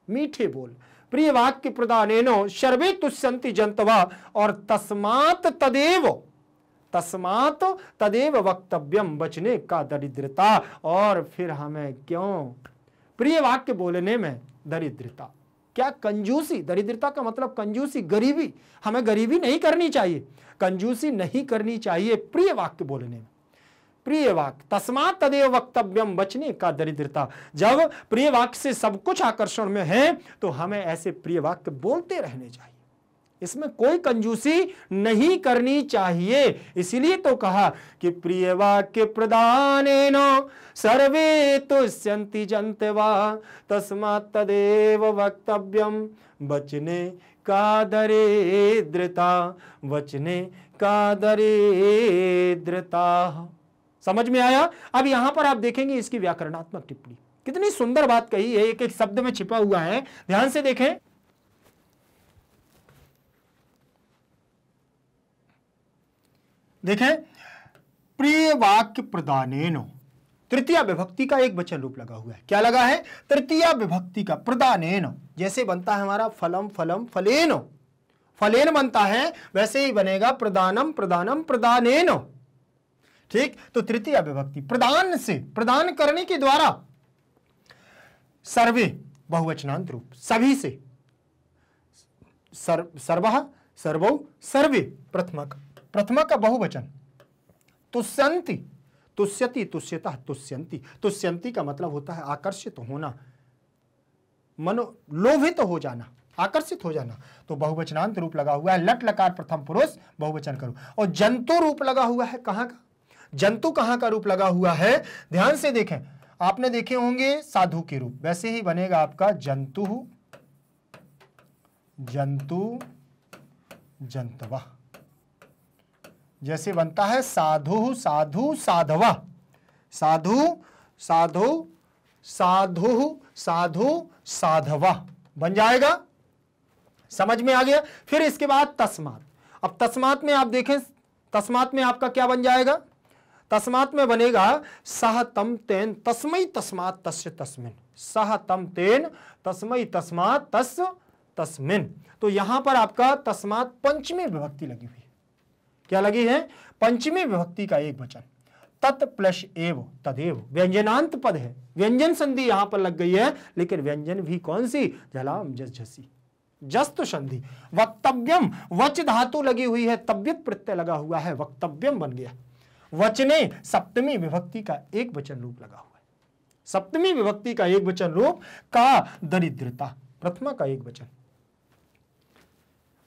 मीठे बोल प्रिय वाक के एनो सर्वे तुष्यंति जंतवा और तस्मात तदेव तस्मात तदेव वक्तव्यम बचने का दरिद्रता और फिर हमें क्यों प्रिय वाक्य बोलने में दरिद्रता क्या कंजूसी दरिद्रता का मतलब कंजूसी गरीबी हमें गरीबी नहीं करनी चाहिए कंजूसी नहीं करनी चाहिए प्रिय वाक्य बोलने में प्रिय वाक्य तस्मात तदेव वक्तव्यम बचने का दरिद्रता जब प्रिय वाक्य से सब कुछ आकर्षण में है तो हमें ऐसे प्रिय वाक्य बोलते रहने चाहिए इसमें कोई कंजूसी नहीं करनी चाहिए इसीलिए तो कहा कि प्रिय वाक्य प्रदान सर्वे तुष्यंति जनते तस्मा तदेव वक्तव्यम बचने का दरिद्रता बचने का दरिद्रता समझ में आया अब यहां पर आप देखेंगे इसकी व्याकरणात्मक टिप्पणी कितनी सुंदर बात कही है एक एक शब्द में छिपा हुआ है ध्यान से देखें देखें प्रिय वाक्य प्रदानेनो तृतीय विभक्ति का एक वचन रूप लगा हुआ है क्या लगा है तृतीय विभक्ति का प्रदानेनो जैसे बनता है हमारा फलम फलम फलेनो फलेन बनता है वैसे ही बनेगा प्रदानम प्रदानम प्रदानेनो ठीक तो तृतीय विभक्ति प्रदान से प्रदान करने के द्वारा सर्वे बहुवचनांत रूप सभी से सर्व सर्व सर्वो सर्वे प्रथमक प्रथमा का बहुवचन तुष्यंती तुष्यति तुष्यता तुष्यंती तुष्यंती का मतलब होता है आकर्षित होना मनो लोभित हो जाना आकर्षित हो जाना तो बहुवचनांत रूप लगा हुआ है लट लकार प्रथम पुरुष बहुवचन करो और जंतु रूप लगा हुआ है कहां का जंतु कहां का रूप लगा हुआ है ध्यान से देखें आपने देखे होंगे साधु के रूप वैसे ही बनेगा आपका जंतु जंतु जंतवा जैसे बनता है साधु साधु साधवा साधु साधु साधु साधु साधवा बन जाएगा समझ में आ गया फिर इसके बाद तस्मात अब तस्मात में आप देखें तस्मात में आपका क्या बन जाएगा तस्मात में बनेगा सह तम तेन तस्मय तस्मात तस्य तस्मिन सह तम तेन तस्मय तस्मात तस् तस्मिन तो यहां पर आपका तस्मात पंचमी विभक्ति लगी हुई क्या लगी है पंचमी विभक्ति का एक वचन तत् प्लस एव तदेव व्यंजनांत पद है व्यंजन संधि यहां पर लग गई है लेकिन व्यंजन भी कौन सी जलाम जस झसी जस्त संधि वक्तव्यम वच धातु लगी हुई है तब्यत प्रत्यय लगा हुआ है वक्तव्यम बन गया वचने सप्तमी विभक्ति का एक वचन रूप लगा हुआ है सप्तमी विभक्ति का एक वचन रूप का दरिद्रता प्रथमा का एक वचन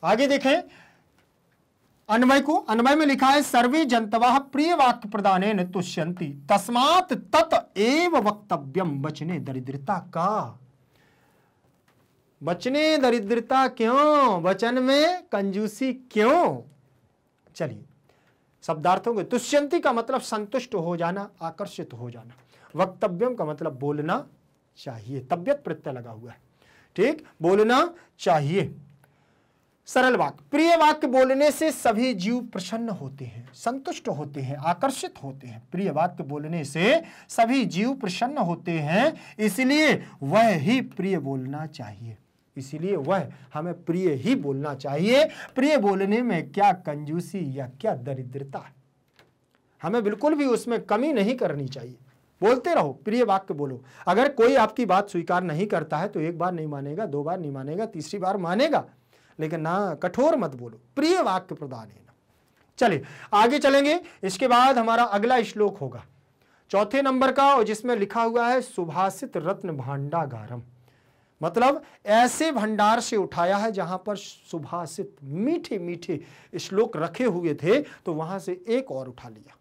आगे देखें अन्वय को अन्वय में लिखा है सर्वे जनतवा प्रिय वाक्य प्रदान तुष्यंती तस्मात तत एव वक्तव्यम बचने दरिद्रता का बचने दरिद्रता क्यों वचन में कंजूसी क्यों चलिए शब्दार्थों के तुष्यंती का मतलब संतुष्ट हो जाना आकर्षित हो जाना वक्तव्यम का मतलब बोलना चाहिए तबियत प्रत्यय लगा हुआ है ठीक बोलना चाहिए सरल वाक्य प्रिय वाक्य बोलने से सभी जीव प्रसन्न होते हैं संतुष्ट होते हैं आकर्षित होते हैं प्रिय वाक्य बोलने से सभी जीव प्रसन्न होते हैं इसलिए वह ही प्रिय बोलना चाहिए इसलिए वह हमें प्रिय ही बोलना चाहिए प्रिय बोलने में क्या कंजूसी या क्या दरिद्रता है हमें बिल्कुल भी उसमें कमी नहीं करनी चाहिए बोलते रहो प्रिय वाक्य बोलो अगर कोई आपकी बात स्वीकार नहीं करता है तो एक बार नहीं मानेगा दो बार नहीं मानेगा तीसरी बार मानेगा लेकिन ना कठोर मत बोलो प्रिय वाक्य प्रदान है ना चलिए आगे चलेंगे इसके बाद हमारा अगला श्लोक होगा चौथे नंबर का और जिसमें लिखा हुआ है सुभाषित रत्न भांडागारम मतलब ऐसे भंडार से उठाया है जहां पर सुभाषित मीठे मीठे श्लोक रखे हुए थे तो वहां से एक और उठा लिया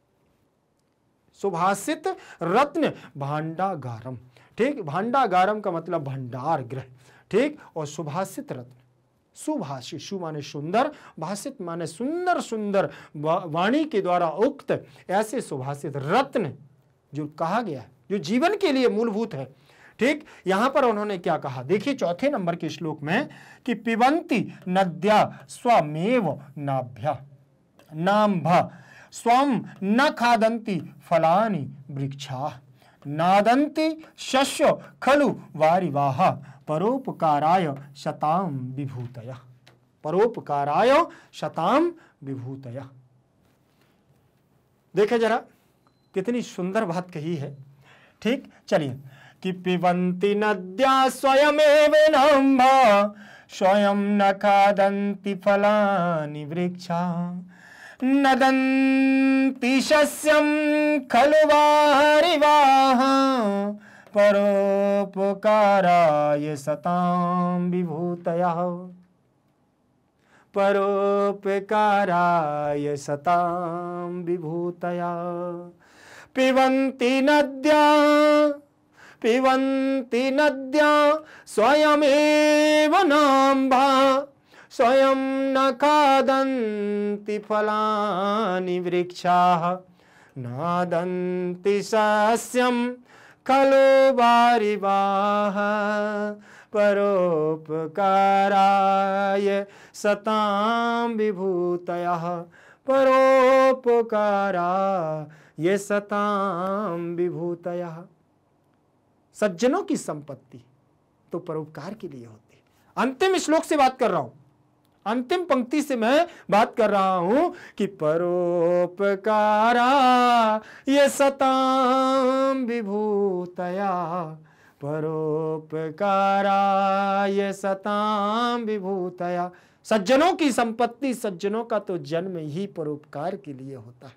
सुभाषित रत्न भांडागारम ठीक भांडागारम का मतलब भंडार ग्रह ठीक और सुभाषित रत्न सुभाषित शु माने सुंदर भाषित माने सुंदर सुंदर वाणी के द्वारा उक्त ऐसे सुभाषित रत्न जो कहा गया जो जीवन के लिए मूलभूत है ठीक यहां पर उन्होंने क्या कहा देखिए चौथे नंबर के श्लोक में कि पिबंती नद्या स्वमेव नाभ्या नाम स्वम न खादंती फलानी वृक्षा नादंती शस्य खलु वारिवाहा परोपकाराय शताम विभूतया परोपकाराय शताम विभूतया देखे जरा कितनी सुंदर बात कही है ठीक चलिए कि पिबंती नद्या स्वयं नम्भ स्वयं न खादंती फलानि वृक्षा नदंती शस्यम खलुवा हरिवाहा परोपकाराय सतां विभूतयः परोपकाराय सतां विभूतयः पिबन्ति नद्या पिबन्ति नद्या स्वयमेव नाम्भा स्वयं न खादन्ति फलानि वृक्षाः नादन्ति सस्यम् खलो बारी बाह परोपकाराय सताम विभूतयः परोपकारा ये सताम विभूतया सज्जनों की संपत्ति तो परोपकार के लिए होती है अंतिम श्लोक से बात कर रहा हूं अंतिम पंक्ति से मैं बात कर रहा हूं कि परोपकारा ये सताम विभूतया परोपकारा ये सताम विभूतया सज्जनों की संपत्ति सज्जनों का तो जन्म ही परोपकार के लिए होता है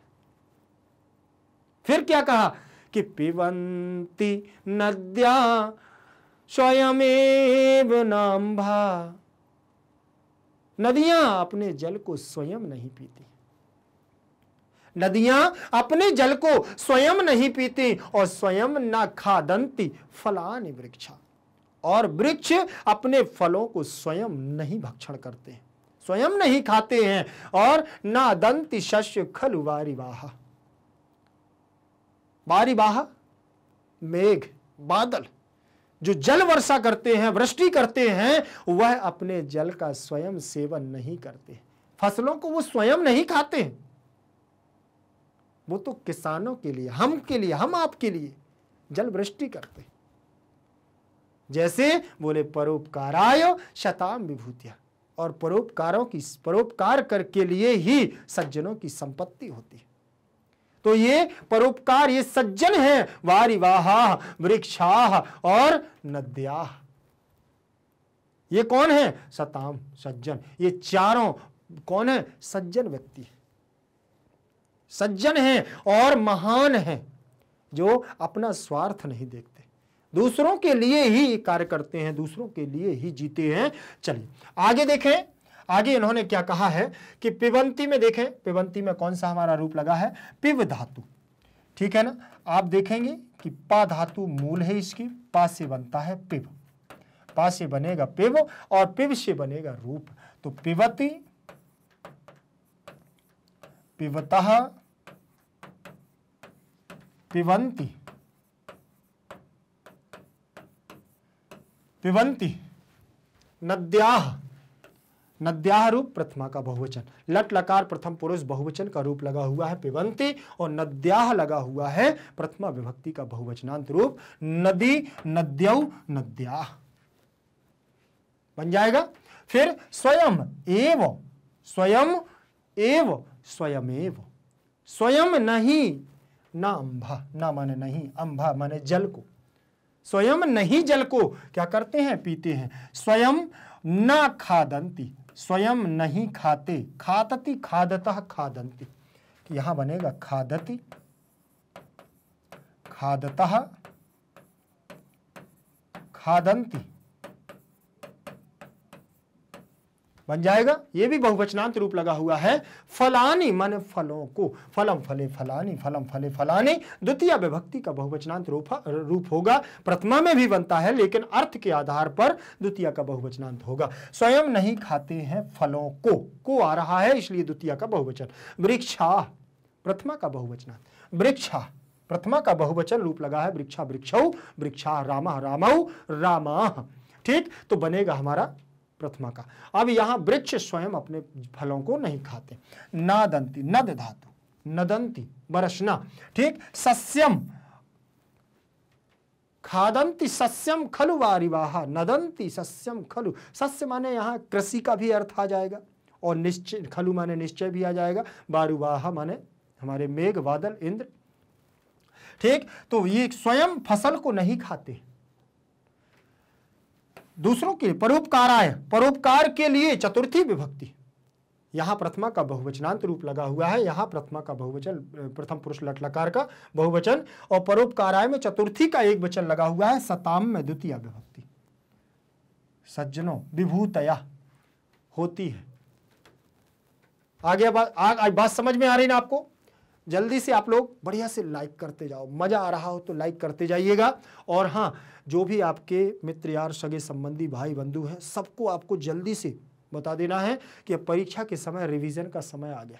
फिर क्या कहा कि पिबंती नद्या स्वयमेव भा नदियां अपने जल को स्वयं नहीं पीती नदियां अपने जल को स्वयं नहीं पीती और स्वयं न खादंती फलान वृक्षा और वृक्ष अपने फलों को स्वयं नहीं भक्षण करते हैं स्वयं नहीं खाते हैं और ना दंती शस्य खलु वारी बाहा बारी बाहा मेघ बादल जो जल वर्षा करते हैं वृष्टि करते हैं वह अपने जल का स्वयं सेवन नहीं करते फसलों को वो स्वयं नहीं खाते वो तो किसानों के लिए हम के लिए हम आपके लिए जल वृष्टि करते जैसे बोले परोपकाराय शताम विभूतिया और परोपकारों की परोपकार करके लिए ही सज्जनों की संपत्ति होती है तो ये परोपकार ये सज्जन है वारिवाह वृक्षाह और नद्या ये कौन है सताम सज्जन ये चारों कौन है सज्जन व्यक्ति सज्जन है और महान है जो अपना स्वार्थ नहीं देखते दूसरों के लिए ही कार्य करते हैं दूसरों के लिए ही जीते हैं चलिए आगे देखें आगे इन्होंने क्या कहा है कि पिबंती में देखें पिबंती में कौन सा हमारा रूप लगा है पिव धातु ठीक है ना आप देखेंगे कि पा धातु मूल है इसकी पा से बनता है पिव पा से बनेगा पिव और पिव से बनेगा रूप तो पिवती पिबत पिवंती पिवंती नद्या नद्या रूप प्रथमा का बहुवचन लट लकार प्रथम पुरुष बहुवचन का रूप लगा हुआ है पिबंती और नद्या लगा हुआ है प्रथमा विभक्ति का बहुवचनांत रूप नदी नद्यौ नद्या बन जाएगा फिर स्वयं एव स्वयं एव स्वयं एव स्वयं नहीं ना अंभा ना माने नहीं अंभा माने जल को स्वयं नहीं जल को क्या करते हैं पीते हैं स्वयं ना खादंती स्वयं नहीं खाते खातती खादतः खादंती यहाँ बनेगा खादति खादतः खादंती बन जाएगा ये भी बहुवचनांत रूप लगा हुआ है फलानी मन फलों को फलम फले फलानी फलम फले फलानी द्वितीय विभक्ति का बहुवचनांत रूप रूप होगा प्रथमा में भी बनता है लेकिन अर्थ के आधार पर द्वितीय का बहुवचनांत होगा स्वयं नहीं खाते हैं फलों को को आ रहा है इसलिए द्वितीय का बहुवचन वृक्षा प्रथमा का बहुवचनांत वृक्षा प्रथमा का बहुवचन रूप लगा है वृक्षा वृक्ष वृक्षा रामा रामौ रामा ठीक तो बनेगा हमारा प्रथमा का अब यहां वृक्ष स्वयं अपने फलों को नहीं खाते नादंती नद धातु नदंती बरसना ठीक सस्यम खादंती सस्यम खलु वारिवाहा नदंती सस्यम खलु सस्य माने यहां कृषि का भी अर्थ आ जाएगा और निश्चय खलु माने निश्चय भी आ जाएगा बारुवाह माने हमारे मेघ बादल इंद्र ठीक तो ये स्वयं फसल को नहीं खाते दूसरों के लिए परोपकार आय परोपकार के लिए चतुर्थी विभक्ति यहां प्रथमा का बहुवचनांत रूप लगा हुआ है यहां प्रथमा का बहुवचन प्रथम पुरुष लटलकार का बहुवचन और परोपकाराय में चतुर्थी का एक वचन लगा हुआ है सताम में द्वितीय विभक्ति सज्जनों विभूतया होती है आगे बात आग, आग, बात समझ में आ रही ना आपको जल्दी से आप लोग बढ़िया से लाइक करते जाओ मज़ा आ रहा हो तो लाइक करते जाइएगा और हाँ जो भी आपके मित्र यार सगे संबंधी भाई बंधु हैं सबको आपको जल्दी से बता देना है कि परीक्षा के समय रिवीजन का समय आ गया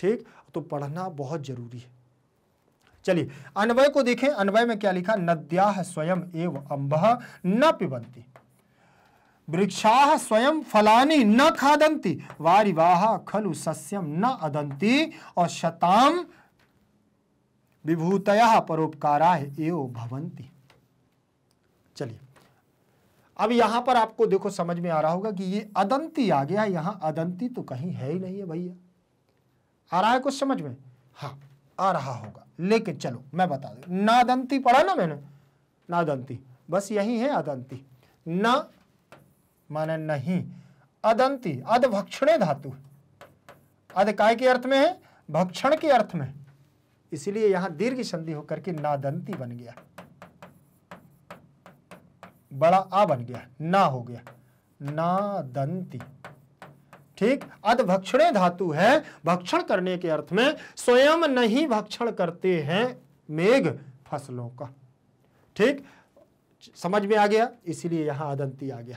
ठीक तो पढ़ना बहुत ज़रूरी है चलिए अन्वय को देखें अन्वय में क्या लिखा नद्या स्वयं एवं अम्बह न पिबंती वृक्षा स्वयं फलानी न खादंती वाह खलु सस्यम न अदंती और शताम विभूतया परोपकारा एव भवंती चलिए अब यहां पर आपको देखो समझ में आ रहा होगा कि ये अदंती आ गया यहां अदंती तो कहीं है ही नहीं है भैया आ रहा है कुछ समझ में हाँ आ रहा होगा लेकिन चलो मैं बता दू नादंती पढ़ा ना मैंने नादंती बस यही है अदंती न माने नहीं अदंती अधभक्षणे धातु अध काय के अर्थ में है भक्षण के अर्थ में इसलिए यहां दीर्घ संधि होकर के नादंती बन गया बड़ा आ बन गया ना हो गया नादंती ठीक अधभक्षणे धातु है भक्षण करने के अर्थ में स्वयं नहीं भक्षण करते हैं मेघ फसलों का ठीक समझ में आ गया इसीलिए यहां अदंती आ गया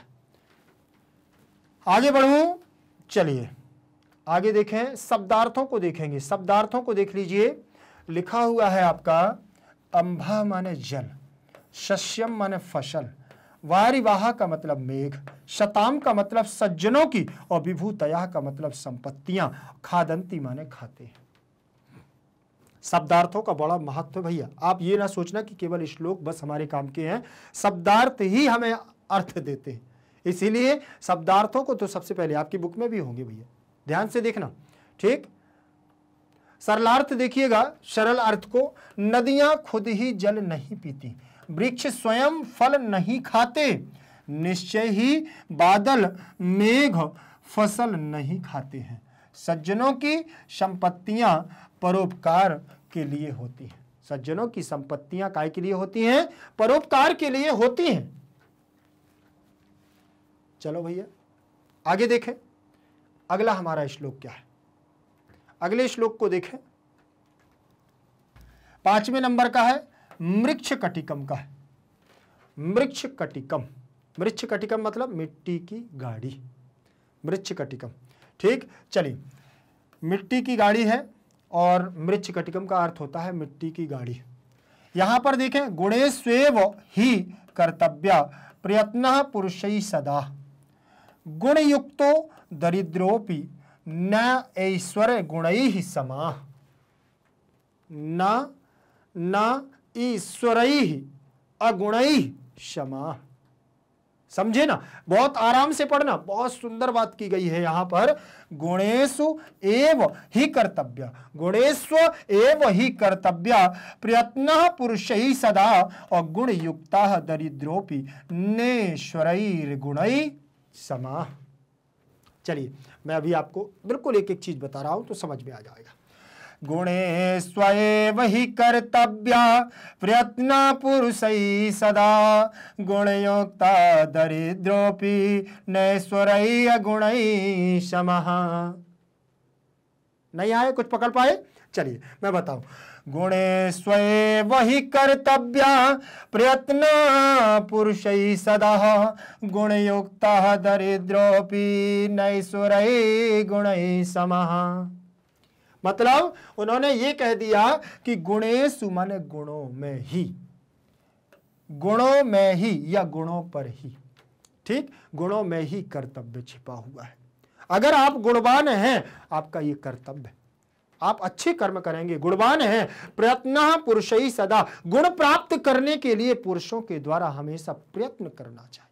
आगे बढ़ू चलिए आगे देखें शब्दार्थों को देखेंगे शब्दार्थों को देख लीजिए लिखा हुआ है आपका अंभा माने जल शस्यम माने फसल वारिवाह का मतलब मेघ शताम का मतलब सज्जनों की और विभूतया का मतलब संपत्तियां खादंती माने खाते शब्दार्थों का बड़ा महत्व भैया आप ये ना सोचना कि केवल श्लोक बस हमारे काम के हैं शब्दार्थ ही हमें अर्थ देते हैं इसीलिए शब्दार्थों को तो सबसे पहले आपकी बुक में भी होंगे भैया ध्यान से देखना ठीक सरलार्थ देखिएगा सरल अर्थ को नदियां खुद ही जल नहीं पीती वृक्ष स्वयं फल नहीं खाते निश्चय ही बादल मेघ फसल नहीं खाते हैं सज्जनों की संपत्तियां परोपकार के लिए होती हैं सज्जनों की संपत्तियां काय के लिए होती हैं परोपकार के लिए होती हैं चलो भैया आगे देखें अगला हमारा श्लोक क्या है अगले श्लोक को देखें पांचवें नंबर का है मृक्ष कटिकम का है मृक्ष कटिकम मृक्ष कटिकम मतलब मिट्टी की गाड़ी मृक्ष कटिकम ठीक चलिए मिट्टी की गाड़ी है और मृक्ष कटिकम का अर्थ होता है मिट्टी की गाड़ी यहां पर देखें गुणेश्वेव ही कर्तव्य प्रयत्न पुरुष सदा गुणयुक्तो दरिद्रोपि न गुण ही समाह न न ईश्वर अगुण समाह समझे ना बहुत आराम से पढ़ना बहुत सुंदर बात की गई है यहाँ पर गुणेश एव ही कर्तव्य गुणेश्व एव ही कर्तव्य प्रयत्न पुरुष ही सदा और गुण युक्ता दरिद्रोपी नेश्वर गुण समा चलिए मैं अभी आपको बिल्कुल एक एक चीज़ बता रहा हूं तो समझ में आ जाएगा गुणे स्वयं ही कर्तव्या प्रयत्न पुरुष सदा गुणयोक्ता दरिद्रोपी नैश्वर गुण क्षमा नहीं आए कुछ पकड़ पाए चलिए मैं बताऊं गुणे स्वयं वही कर्तव्य प्रयत्न पुरुष सदा गुणयुक्ता दरिद्रोपी नैसुर गुण सम मतलब उन्होंने ये कह दिया कि गुणे सुमन गुणों में ही गुणों में ही या गुणों पर ही ठीक गुणों में ही कर्तव्य छिपा हुआ है अगर आप गुणवान हैं आपका ये कर्तव्य आप अच्छे कर्म करेंगे गुणवान हैं प्रयत्न पुरुष ही सदा गुण प्राप्त करने के लिए पुरुषों के द्वारा हमेशा प्रयत्न करना चाहिए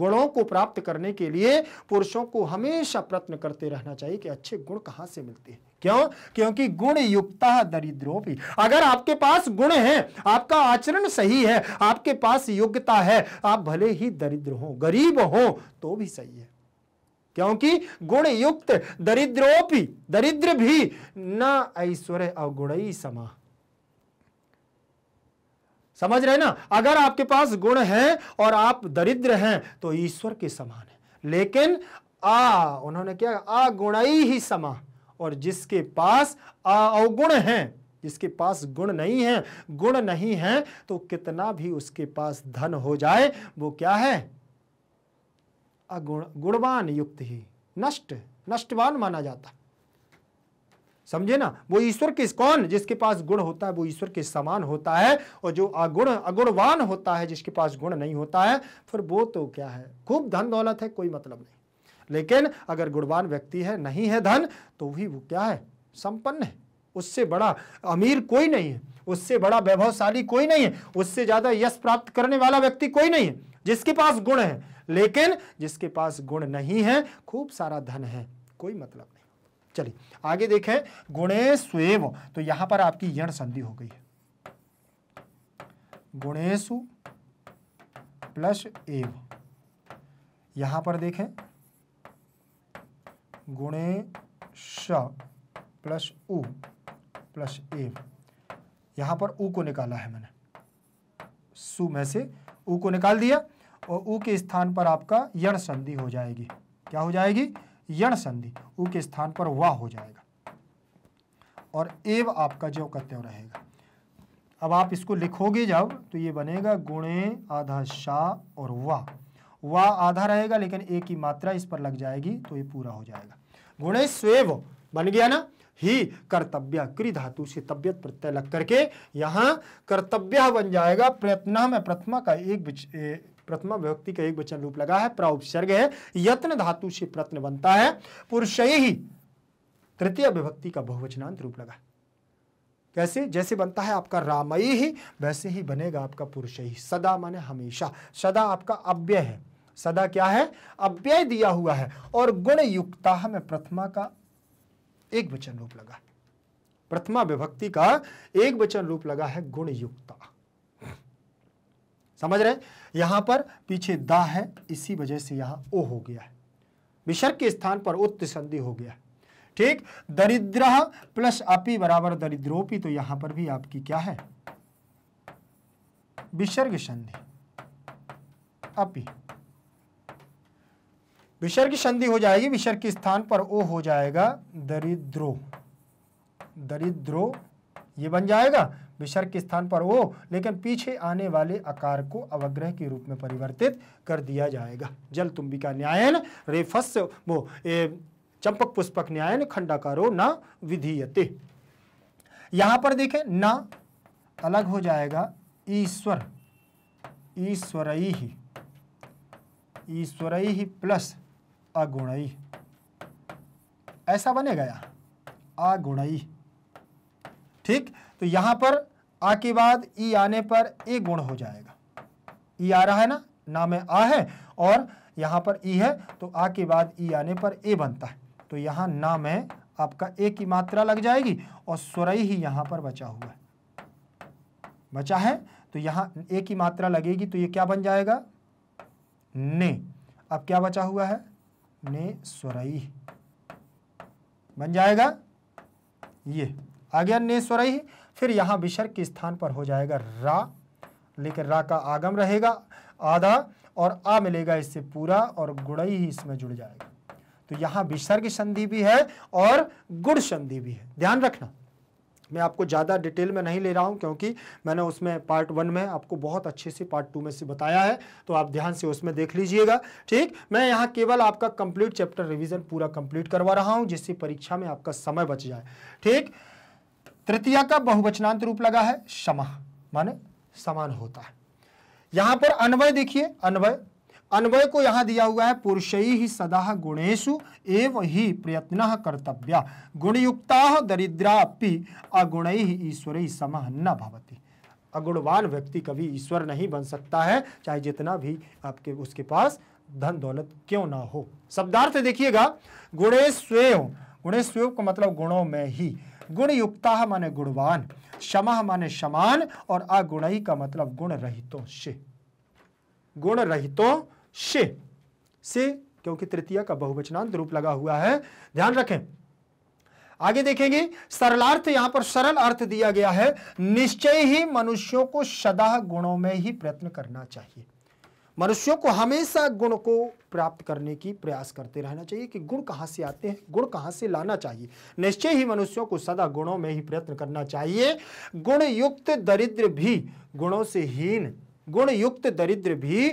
गुणों को प्राप्त करने के लिए पुरुषों को हमेशा प्रयत्न करते रहना चाहिए कि अच्छे गुण कहां से मिलते हैं क्यों क्योंकि गुण युक्त दरिद्रों भी अगर आपके पास गुण है आपका आचरण सही है आपके पास योग्यता है आप भले ही दरिद्र हो गरीब हो तो भी सही है क्योंकि गुण युक्त दरिद्रोपी दरिद्र भी न ऐश्वर्य अवगुणई समा समझ रहे ना अगर आपके पास गुण है और आप दरिद्र हैं तो ईश्वर के समान है लेकिन आ उन्होंने क्या अगुणई ही समा और जिसके पास अवगुण है जिसके पास गुण नहीं है गुण नहीं है तो कितना भी उसके पास धन हो जाए वो क्या है अगुण गुणवान युक्त ही नष्ट नष्टवान माना जाता समझे ना वो ईश्वर के कौन जिसके पास गुण होता है वो ईश्वर के समान होता है और जो अगुण अगुणवान होता है जिसके पास गुण नहीं होता है फिर वो तो क्या है खूब धन दौलत है कोई मतलब नहीं लेकिन अगर गुणवान व्यक्ति है नहीं है धन तो भी वो क्या है संपन्न है उससे बड़ा अमीर कोई नहीं है उससे बड़ा वैभवशाली कोई नहीं है उससे ज़्यादा यश प्राप्त करने वाला व्यक्ति कोई नहीं है जिसके पास गुण है लेकिन जिसके पास गुण नहीं है खूब सारा धन है कोई मतलब नहीं चलिए आगे देखें गुणे स्वेव तो यहां पर आपकी यण संधि हो गई है गुणेशु प्लस एव यहां पर देखें गुणे श प्लस उ प्लस एव यहां पर ऊ को निकाला है मैंने सु में से ऊ को निकाल दिया और ऊ के स्थान पर आपका यण संधि हो जाएगी क्या हो जाएगी यण संधि ऊ के स्थान पर वाह हो जाएगा और एव आपका जो कत्य रहेगा अब आप इसको लिखोगे जब तो ये बनेगा गुणे आधा शा और वाह वाह आधा रहेगा लेकिन ए की मात्रा इस पर लग जाएगी तो ये पूरा हो जाएगा गुणे स्वेव बन गया ना ही कर्तव्य क्री धातु से तब्यत प्रत्यय लग करके यहाँ कर्तव्य बन जाएगा प्रयत्न में प्रथमा का एक प्रथमा व्यक्ति का एक वचन रूप लगा है प्राउपसर्ग है यत्न धातु से प्रत्न बनता है पुरुष ही तृतीय विभक्ति का बहुवचनांत रूप लगा कैसे जैसे बनता है आपका रामयी ही वैसे ही बनेगा आपका पुरुष ही सदा माने हमेशा सदा आपका अव्यय है सदा क्या है अव्यय दिया हुआ है और गुण युक्ता में प्रथमा का एक वचन रूप लगा प्रथमा विभक्ति का एक वचन रूप लगा है गुण युक्ता समझ रहे यहां पर पीछे दा है इसी वजह से यहां ओ हो गया है विसर्ग के स्थान पर उत्त संधि हो गया ठीक दरिद्र प्लस अपी बराबर दरिद्रोपी तो यहां पर भी आपकी क्या है विसर्ग संधि अपी विसर्ग संधि हो जाएगी विसर्ग के स्थान पर ओ हो जाएगा दरिद्रो दरिद्रो ये बन जाएगा विसर्ग के स्थान पर ओ लेकिन पीछे आने वाले आकार को अवग्रह के रूप में परिवर्तित कर दिया जाएगा जल तुम्बिका न्यायन रेफस वो ए, चंपक पुष्पक न्यायन खंडाकारो न विधीयते यहां पर देखें न अलग हो जाएगा ईश्वर ईश्वर ही ईश्वर ही प्लस अगुणई ऐसा बनेगा यहां अगुण ठीक तो यहां पर आ के बाद ई आने पर ए गुण हो जाएगा ई आ रहा है ना नाम है आ है और यहां पर ई है तो आ के बाद ई आने पर ए बनता है तो यहां नाम है आपका ए की मात्रा लग जाएगी और स्वरई ही यहां पर बचा हुआ है बचा है तो यहां ए की मात्रा लगेगी तो ये क्या बन जाएगा ने अब क्या बचा हुआ है ने स्वरई बन जाएगा ये आ गया ने स्वरई फिर यहाँ विसर्ग के स्थान पर हो जाएगा रा लेकिन रा का आगम रहेगा आधा और आ मिलेगा इससे पूरा और गुड़ई ही इसमें जुड़ जाएगा तो यहाँ विसर्ग संधि भी है और गुड़ संधि भी है ध्यान रखना मैं आपको ज़्यादा डिटेल में नहीं ले रहा हूँ क्योंकि मैंने उसमें पार्ट वन में आपको बहुत अच्छे से पार्ट टू में से बताया है तो आप ध्यान से उसमें देख लीजिएगा ठीक मैं यहाँ केवल आपका कंप्लीट चैप्टर रिवीजन पूरा कंप्लीट करवा रहा हूँ जिससे परीक्षा में आपका समय बच जाए ठीक तृतीया का बहुवचनांत रूप लगा है समह माने समान होता है यहां पर अन्वय देखिए अन्वय अन्वय को यहां दिया हुआ है पुरुष ही सदा गुणेशु एव ही प्रयत्न कर्तव्य गुणयुक्ता दरिद्रापि अगुण ही ईश्वर ही सम न भवती अगुणवान व्यक्ति कभी ईश्वर नहीं बन सकता है चाहे जितना भी आपके उसके पास धन दौलत क्यों ना हो शब्दार्थ देखिएगा गुणेश गुणेश का मतलब गुणों में ही गुणयुक्ता माने गुणवान शमह माने समान और अगुणही का मतलब गुण रहितो से गुण रहितो से से क्योंकि तृतीय का बहुवचनांत रूप लगा हुआ है ध्यान रखें आगे देखेंगे सरलार्थ यहां पर सरल अर्थ दिया गया है निश्चय ही मनुष्यों को सदा गुणों में ही प्रयत्न करना चाहिए मनुष्यों को हमेशा गुण को प्राप्त करने की प्रयास करते रहना चाहिए कि गुण कहाँ से आते हैं गुण कहाँ से लाना चाहिए निश्चय ही मनुष्यों को सदा गुणों में ही प्रयत्न करना चाहिए गुण युक्त दरिद्र भी गुणों से हीन गुण युक्त दरिद्र भी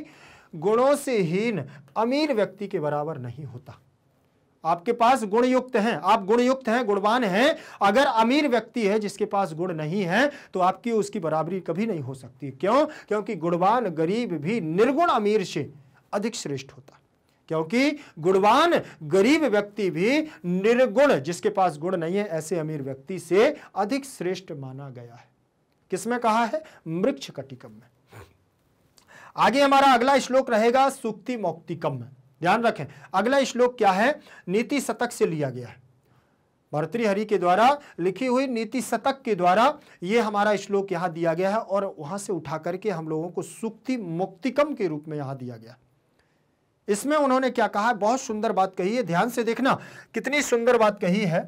गुणों से हीन अमीर व्यक्ति के बराबर नहीं होता आपके पास गुण युक्त हैं आप गुण युक्त हैं गुणवान हैं अगर अमीर व्यक्ति है जिसके पास गुण नहीं है तो आपकी उसकी बराबरी कभी नहीं हो सकती क्यों क्योंकि गुणवान गरीब भी निर्गुण अमीर से अधिक श्रेष्ठ होता क्योंकि गुणवान गरीब व्यक्ति भी निर्गुण जिसके पास गुण नहीं है ऐसे अमीर व्यक्ति से अधिक श्रेष्ठ माना गया है किसमें कहा है मृक्ष कटिकम में आगे हमारा अगला श्लोक रहेगा सुक्ति मौक्तिकम में ध्यान रखें अगला श्लोक क्या है नीति शतक से लिया गया है भरतृहरि के द्वारा लिखी हुई नीति शतक के द्वारा ये हमारा श्लोक यहाँ दिया गया है और वहां से उठा करके हम लोगों को सुक्ति मुक्तिकम के रूप में यहाँ दिया गया इसमें उन्होंने क्या कहा बहुत सुंदर बात कही है ध्यान से देखना कितनी सुंदर बात कही है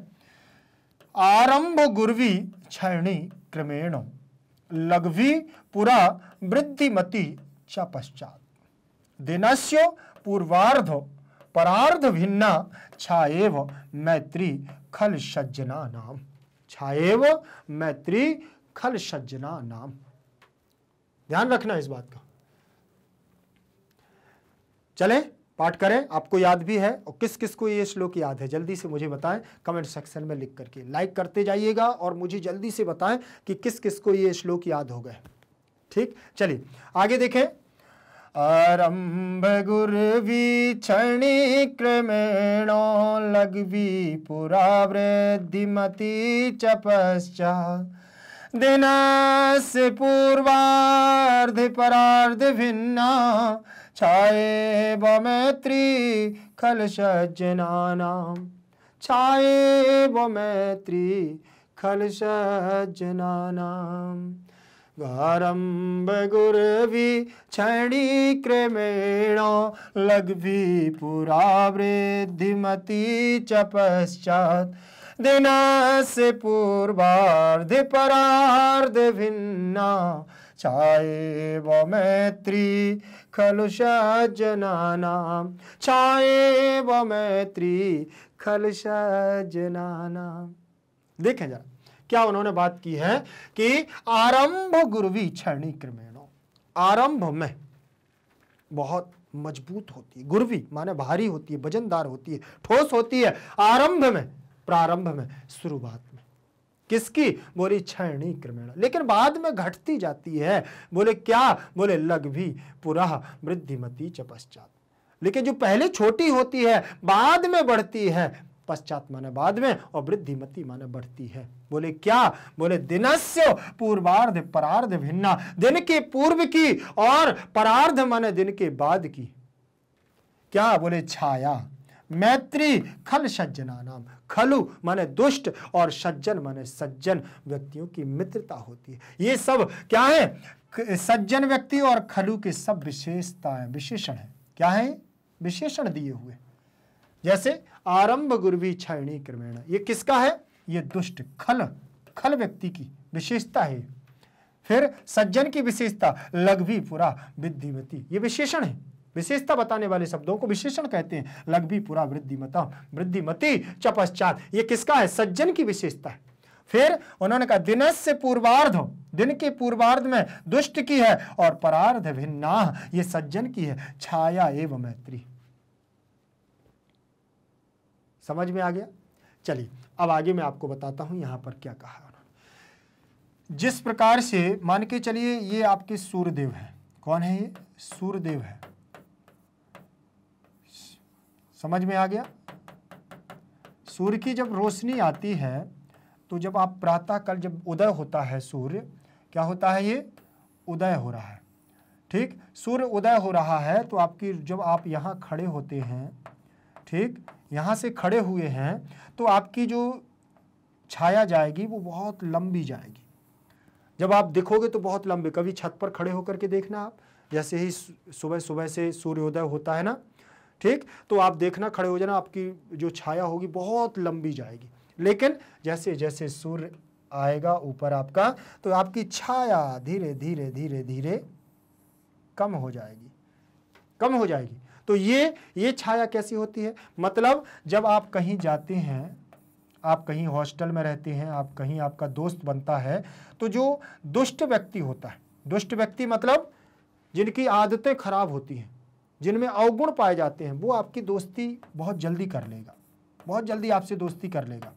आरंभ गुरवी क्षरणी क्रमेण लघवी पुरा वृद्धिमती च पश्चात दिनस्यो पूर्वार्ध परार्ध भिन्ना छाएव मैत्री खल सज्जना नाम छाएव मैत्री खल सज्जना नाम ध्यान रखना इस बात का चलें पाठ करें आपको याद भी है और किस किस को ये श्लोक याद है जल्दी से मुझे बताएं कमेंट सेक्शन में लिख करके लाइक करते जाइएगा और मुझे जल्दी से बताएं कि किस किस को ये श्लोक याद हो गए ठीक चलिए आगे देखें आरम्भ लगवी पुरा वृद्धिमती भिन्ना छाए बैत्री खल पूर्वार्धपरार्धभिन्ना छायेवमैत्री खलसज्जनानां खल खलसज्जनानाम् गुरवी छणी क्रमेण लघ्वी पुरा वृद्धिमती च पश्चात परार्ध भिन्ना पूर्वार्धपरार्धभिन्ना व मैत्री खलुषजनानां व मैत्री खलुषजनानां देखें जरा क्या उन्होंने बात की है कि आरंभ गुरुवी क्षणी क्रमेणो आरंभ में बहुत मजबूत होती है गुरवी माने भारी होती है वजनदार होती है ठोस होती है आरंभ में प्रारंभ में शुरुआत में किसकी बोली क्षणी क्रमेण लेकिन बाद में घटती जाती है बोले क्या बोले लग भी पुरा वृद्धिमती चपश्चात लेकिन जो पहले छोटी होती है बाद में बढ़ती है पश्चात माने बाद में और वृद्धिमती माने बढ़ती है बोले क्या बोले दिनस्य पूर्वार्ध परार्ध भिन्ना दिन के पूर्व की और परार्ध माने दिन के बाद की क्या बोले छाया मैत्री खल सज्जना नाम खलु माने दुष्ट और सज्जन माने सज्जन व्यक्तियों की मित्रता होती है ये सब क्या है सज्जन व्यक्ति और खलु के सब विशेषताएं विशेषण है क्या है विशेषण दिए हुए जैसे आरंभ गुरवी छरणी क्रमेण ये किसका है ये दुष्ट खल खल व्यक्ति की विशेषता है फिर सज्जन की विशेषता लघवी पुरा वृद्धिमती ये विशेषण है विशेषता बताने वाले शब्दों को विशेषण कहते हैं लघवी पुरा वृद्धिमता वृद्धिमती चपश्चात ये किसका है सज्जन की विशेषता है फिर उन्होंने कहा दिनस से पूर्वार्ध दिन के पूर्वार्ध में दुष्ट की है और परार्ध भिन्ना ये सज्जन की है छाया एवं मैत्री समझ में आ गया चलिए अब आगे मैं आपको बताता हूं यहां पर क्या कहा उन्होंने जिस प्रकार से मान के चलिए ये आपके सूर्यदेव हैं कौन है ये सूर्यदेव है समझ में आ गया सूर्य की जब रोशनी आती है तो जब आप प्रातः काल जब उदय होता है सूर्य क्या होता है ये उदय हो रहा है ठीक सूर्य उदय हो रहा है तो आपकी जब आप यहाँ खड़े होते हैं ठीक यहाँ से खड़े हुए हैं तो आपकी जो छाया जाएगी वो बहुत लंबी जाएगी जब आप देखोगे तो बहुत लंबे कभी छत पर खड़े होकर के देखना आप जैसे ही सुबह सुबह से सूर्योदय होता है ना ठीक तो आप देखना खड़े हो जाना आपकी जो छाया होगी बहुत लंबी जाएगी लेकिन जैसे जैसे सूर्य आएगा ऊपर आपका तो आपकी छाया धीरे धीरे धीरे धीरे कम हो जाएगी कम हो जाएगी तो ये ये छाया कैसी होती है मतलब जब आप कहीं जाते हैं आप कहीं हॉस्टल में रहते हैं आप कहीं आपका दोस्त बनता है तो जो दुष्ट व्यक्ति होता है दुष्ट व्यक्ति मतलब जिनकी आदतें खराब होती हैं जिनमें अवगुण पाए जाते हैं वो आपकी दोस्ती बहुत जल्दी कर लेगा बहुत जल्दी आपसे दोस्ती कर लेगा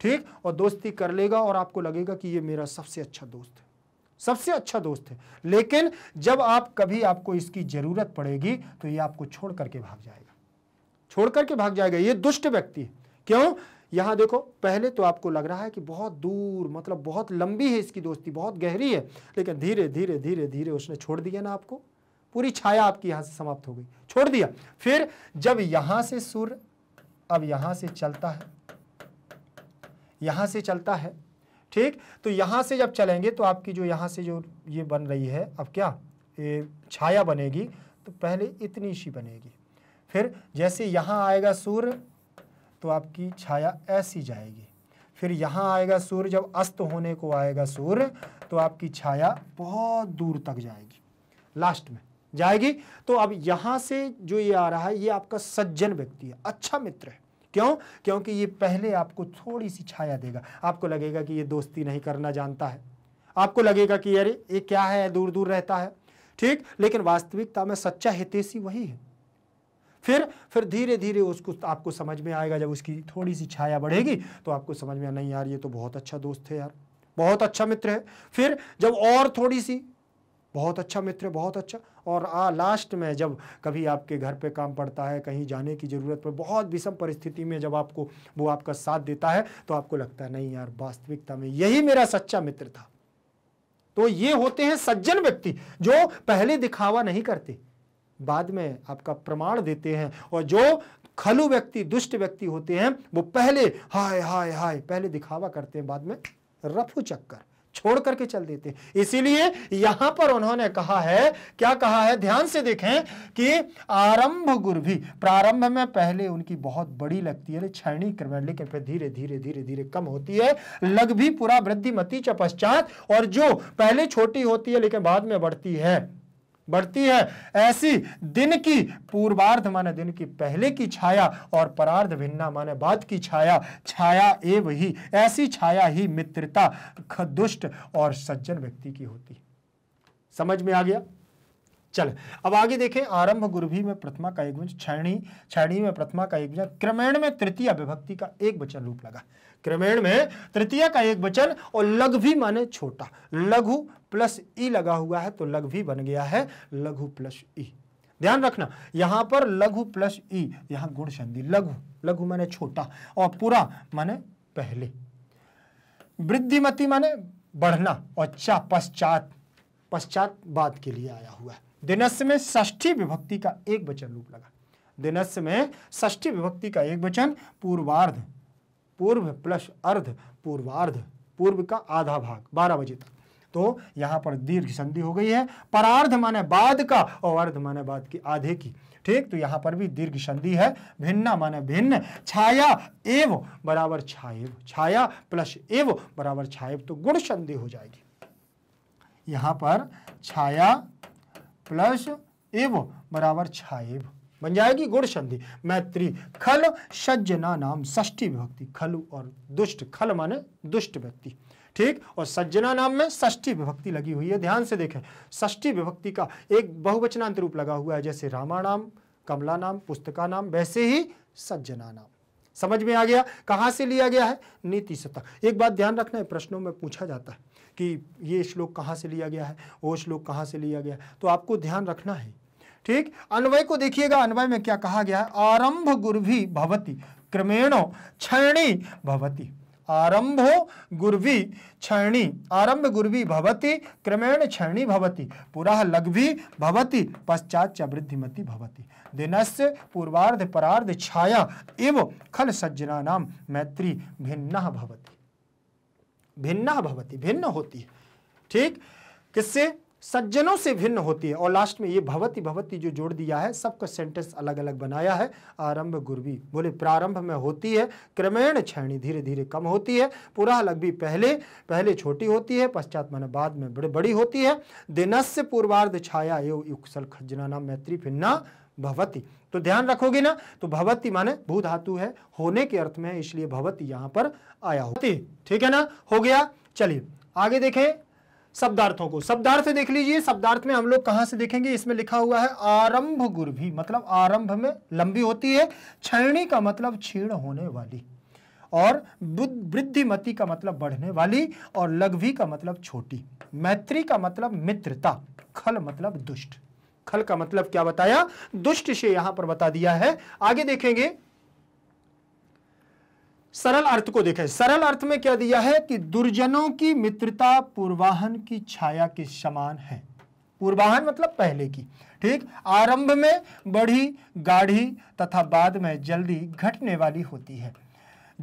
ठीक और दोस्ती कर लेगा और आपको लगेगा कि ये मेरा सबसे अच्छा दोस्त है सबसे अच्छा दोस्त है लेकिन जब आप कभी आपको इसकी ज़रूरत पड़ेगी तो ये आपको छोड़ करके भाग जाएगा छोड़ करके भाग जाएगा ये दुष्ट व्यक्ति है क्यों यहां देखो पहले तो आपको लग रहा है कि बहुत दूर मतलब बहुत लंबी है इसकी दोस्ती बहुत गहरी है लेकिन धीरे धीरे धीरे धीरे उसने छोड़ दिया ना आपको पूरी छाया आपकी यहां से समाप्त हो गई छोड़ दिया फिर जब यहां से सूर्य अब यहां से चलता है यहां से चलता है ठीक तो यहाँ से जब चलेंगे तो आपकी जो यहाँ से जो ये बन रही है अब क्या ये छाया बनेगी तो पहले इतनी सी बनेगी फिर जैसे यहाँ आएगा सूर्य तो आपकी छाया ऐसी जाएगी फिर यहाँ आएगा सूर्य जब अस्त होने को आएगा सूर्य तो आपकी छाया बहुत दूर तक जाएगी लास्ट में जाएगी तो अब यहाँ से जो ये आ रहा है ये आपका सज्जन व्यक्ति है अच्छा मित्र है क्यों क्योंकि ये पहले आपको थोड़ी सी छाया देगा आपको लगेगा कि ये दोस्ती नहीं करना जानता है आपको लगेगा कि अरे ये क्या है दूर दूर रहता है ठीक लेकिन वास्तविकता में सच्चा हितेशी वही है फिर फिर धीरे धीरे उसको आपको समझ में आएगा जब उसकी थोड़ी सी छाया बढ़ेगी तो आपको समझ में नहीं यार ये तो बहुत अच्छा दोस्त है यार बहुत अच्छा मित्र है फिर जब और थोड़ी सी बहुत अच्छा मित्र है बहुत अच्छा और आ लास्ट में जब कभी आपके घर पे काम पड़ता है कहीं जाने की ज़रूरत पर बहुत विषम परिस्थिति में जब आपको वो आपका साथ देता है तो आपको लगता है नहीं यार वास्तविकता में यही मेरा सच्चा मित्र था तो ये होते हैं सज्जन व्यक्ति जो पहले दिखावा नहीं करते बाद में आपका प्रमाण देते हैं और जो खलु व्यक्ति दुष्ट व्यक्ति होते हैं वो पहले हाय हाय हाय पहले दिखावा करते हैं बाद में रफू चक्कर छोड़ करके चल देते इसीलिए यहां पर उन्होंने कहा है क्या कहा है ध्यान से देखें कि आरंभ भी प्रारंभ में पहले उनकी बहुत बड़ी लगती है क्षणी क्रम लेकिन फिर धीरे धीरे धीरे धीरे कम होती है लग भी पूरा वृद्धि मती च पश्चात और जो पहले छोटी होती है लेकिन बाद में बढ़ती है बढ़ती है ऐसी दिन की पूर्वार्ध माने दिन की पहले की छाया और परार्ध भिन्ना माने बाद की छाया छाया एव ही ऐसी छाया ही मित्रता दुष्ट और सज्जन व्यक्ति की होती समझ में आ गया चले अब आगे देखें आरंभ गुरुभी में प्रथमा का एक वचन छैणी छैणी में प्रथमा का एक क्रमेण में तृतीय विभक्ति का एक वचन रूप लगा क्रमेण में तृतीय का एक वचन और लघवी माने छोटा लघु प्लस ई लगा हुआ है तो लघवी बन गया है लघु प्लस ई ध्यान रखना यहाँ पर लघु प्लस ई यहाँ गुण संधि लघु लघु माने छोटा और पूरा माने पहले वृद्धिमती माने बढ़ना और चा पश्चात पश्चात बाद के लिए आया हुआ है दिनस्य में ष्ठी विभक्ति का एक वचन रूप लगा दिनस्य में ष्ठी विभक्ति का एक वचन पूर्वार्ध पूर्व प्लस अर्ध पूर्वार्ध पूर्व का आधा भाग बारह बजे तक तो यहां पर दीर्घ संधि हो गई है परार्ध माने बाद का और अर्ध माने बाद की आधे की ठीक तो यहां पर भी दीर्घ संधि है भिन्ना माने भिन्न छाया एव बराबर छाएव छाया प्लस एव बराबर छाएव तो गुण संधि हो जाएगी यहां पर छाया प्लस एव बराबर छाएव बन जाएगी गुड़ संधि मैत्री खल सज्जना नाम ष्ठी विभक्ति खलु और दुष्ट खल माने दुष्ट व्यक्ति ठीक और सज्जना नाम में ष्ठी विभक्ति लगी हुई है ध्यान से देखें ष्ठी विभक्ति का एक बहुवचनांत रूप लगा हुआ है जैसे रामा नाम कमला नाम पुस्तका नाम वैसे ही सज्जना नाम समझ में आ गया कहां से लिया गया है नीति सतह एक बात ध्यान रखना है प्रश्नों में पूछा जाता है कि ये श्लोक कहाँ से लिया गया है वो श्लोक कहाँ से लिया गया है तो आपको ध्यान रखना है ठीक अन्वय को देखिएगा अन्वय में क्या कहा गया है आरंभ गुर्भी भवती क्रमेणो क्षरणी भवती आरंभो गुरवी क्षरणी आरंभ गुरवी भवती क्रमेण क्षरणी भवती पुरा लघ्वी भवती पश्चात च वृद्धिमती भवती दिनस्य पूर्वार्ध परार्ध छाया इव खल सज्जना नाम मैत्री भिन्ना भवती भिन्न भवती भिन्न होती है ठीक किससे सज्जनों से भिन्न होती है और लास्ट में ये भवती भवती जो जोड़ दिया है सबका सेंटेंस अलग अलग बनाया है आरंभ गुरबी बोले प्रारंभ में होती है क्रमेण छैणी धीरे धीरे कम होती है पुरा लग भी पहले पहले छोटी होती है पश्चात मन बाद में बड़े बड़ी होती है दिनस्य पूर्वार्ध छाया एवं युक्सल खजना मैत्री फिन्ना भवति तो ध्यान रखोगे ना तो भवति माने भू धातु है होने के अर्थ में है इसलिए भवति यहां पर आया होती ठीक है ना हो गया चलिए आगे देखें शब्दार्थों को शब्दार्थ देख लीजिए शब्दार्थ में हम लोग कहां से देखेंगे इसमें लिखा हुआ है आरंभ गुर्भी मतलब आरंभ में लंबी होती है क्षरणी का मतलब छीण होने वाली और वृद्धिमती का मतलब बढ़ने वाली और लघवी का मतलब छोटी मैत्री का मतलब मित्रता खल मतलब दुष्ट खल का मतलब क्या बताया दुष्ट से यहां पर बता दिया है आगे देखेंगे सरल अर्थ को देखें सरल अर्थ में क्या दिया है कि दुर्जनों की मित्रता पूर्वाहन की छाया के समान है पूर्वाहन मतलब पहले की ठीक आरंभ में बढ़ी गाढ़ी तथा बाद में जल्दी घटने वाली होती है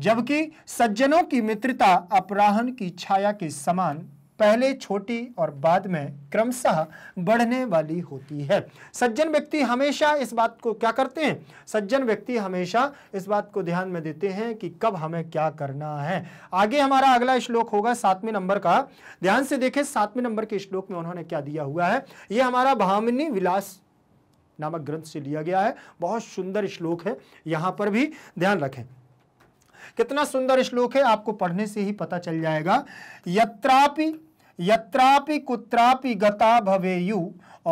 जबकि सज्जनों की मित्रता अपराहन की छाया के समान पहले छोटी और बाद में क्रमशः बढ़ने वाली होती है सज्जन व्यक्ति हमेशा इस बात को क्या करते हैं सज्जन व्यक्ति हमेशा इस बात को ध्यान में देते हैं कि कब हमें क्या करना है आगे हमारा अगला श्लोक होगा सातवें नंबर का ध्यान से देखें सातवें नंबर के श्लोक में उन्होंने क्या दिया हुआ है ये हमारा भामिनी विलास नामक ग्रंथ से लिया गया है बहुत सुंदर श्लोक है यहां पर भी ध्यान रखें कितना सुंदर श्लोक है आपको पढ़ने से ही पता चल जाएगा यत्रापि यत्रापि कुत्रापि गता भवेयु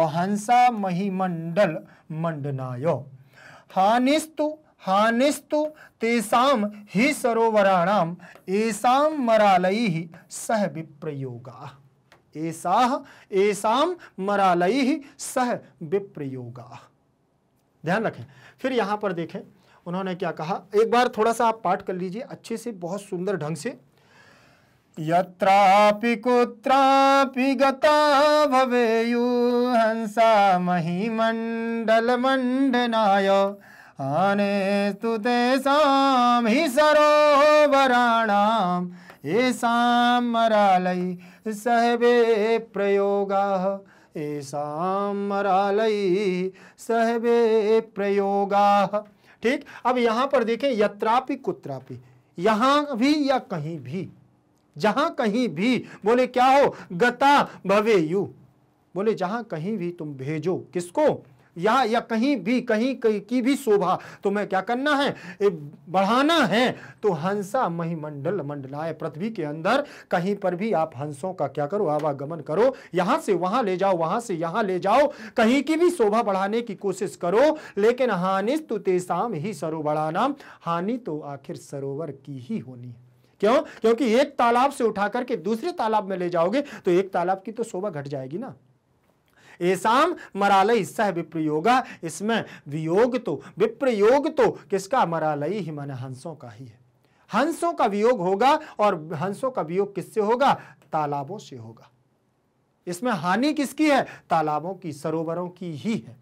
अहंसा महिमंडल मंडनाय हानिस्तु हानिस्तु तेसाम ही सरोवराणाम एसाम मरालय सह विप्रयोगा ऐसा मरालई ही सह विप्रयोगा ध्यान रखें फिर यहाँ पर देखें उन्होंने क्या कहा एक बार थोड़ा सा आप पाठ कर लीजिए अच्छे से बहुत सुंदर ढंग से यत्रापि कुत्रापि गता भवेयुहंसा महीमण्डलमण्डनाय आनेस्तु तेषां हि सरोवराणां येषां मरालै सहबे प्रयोगा येषां मरालय सहबे प्रयोगा ठीक अब यहाँ पर देखें यत्रापि कुत्रापि यहाँ भी या कहीं भी जहां कहीं भी बोले क्या हो गता भवे यू बोले जहां कहीं भी तुम भेजो किसको या या कहीं भी कहीं कहीं की भी शोभा तुम्हें क्या करना है बढ़ाना है तो हंसा महिमंडल मंडलाए पृथ्वी के अंदर कहीं पर भी आप हंसों का क्या करो आवागमन करो यहां से वहां ले जाओ वहां से यहां ले जाओ कहीं की भी शोभा बढ़ाने की कोशिश करो लेकिन हानिस्तु तेसाम ही नाम हानि तो आखिर सरोवर की ही होनी है क्यों क्योंकि एक तालाब से उठा करके दूसरे तालाब में ले जाओगे तो एक तालाब की तो शोभा घट जाएगी ना ऐसाम मरालय सह विप्रयोगा इसमें वियोग तो विप्रयोग तो किसका मरालय ही मन हंसों का ही है हंसों का वियोग होगा और हंसों का वियोग किससे होगा तालाबों से होगा इसमें हानि किसकी है तालाबों की सरोवरों की ही है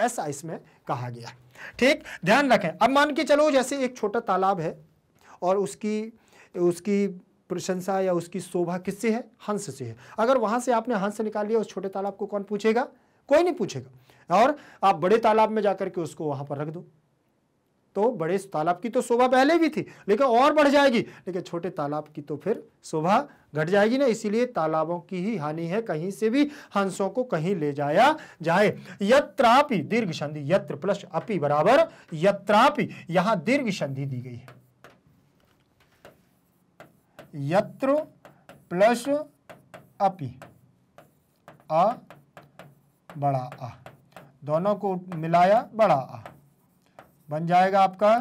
ऐसा इसमें कहा गया ठीक ध्यान रखें अब मान के चलो जैसे एक छोटा तालाब है और उसकी उसकी प्रशंसा या उसकी शोभा किससे है हंस से है अगर वहां से आपने हंस निकाल लिया उस छोटे तालाब को कौन पूछेगा कोई नहीं पूछेगा और आप बड़े तालाब में जाकर के उसको वहां पर रख दो तो बड़े तालाब की तो शोभा पहले भी थी लेकिन और बढ़ जाएगी लेकिन छोटे तालाब की तो फिर शोभा घट जाएगी ना इसीलिए तालाबों की ही हानि है कहीं से भी हंसों को कहीं ले जाया जाए यत्रापि दीर्घ संधि यत्र प्लस अपि बराबर यत्रापि यहाँ दीर्घ संधि दी गई है यत्र प्लस अपि आ बड़ा आ दोनों को मिलाया बड़ा आ बन जाएगा आपका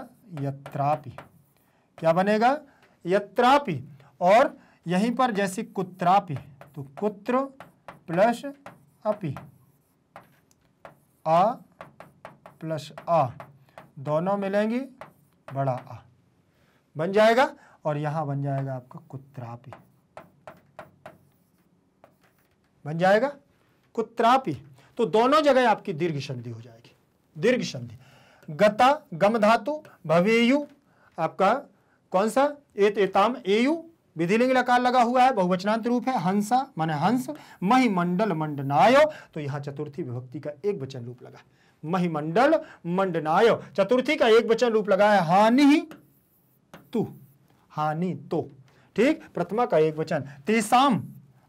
यत्रापि क्या बनेगा यत्रापि और यहीं पर जैसे कुत्रापि तो कुत्र प्लस अपि आ प्लस आ दोनों मिलेंगी बड़ा आ बन जाएगा और यहां बन जाएगा आपका कुत्रापि बन जाएगा कुत्रापि तो दोनों जगह आपकी दीर्घ संधि हो जाएगी दीर्घ संधि गता गम धातु भवेयु आपका कौन सा एत एताम एयु विधिलिंग लकार लगा हुआ है बहुवचनांत रूप है हंसा माने हंस महिमंडल मंडनायो तो यहां चतुर्थी विभक्ति का एक वचन रूप लगा महिमंडल मंडनायो चतुर्थी का एक वचन रूप लगा है हानि तू हानि तो ठीक प्रथमा का एक वचन तेसाम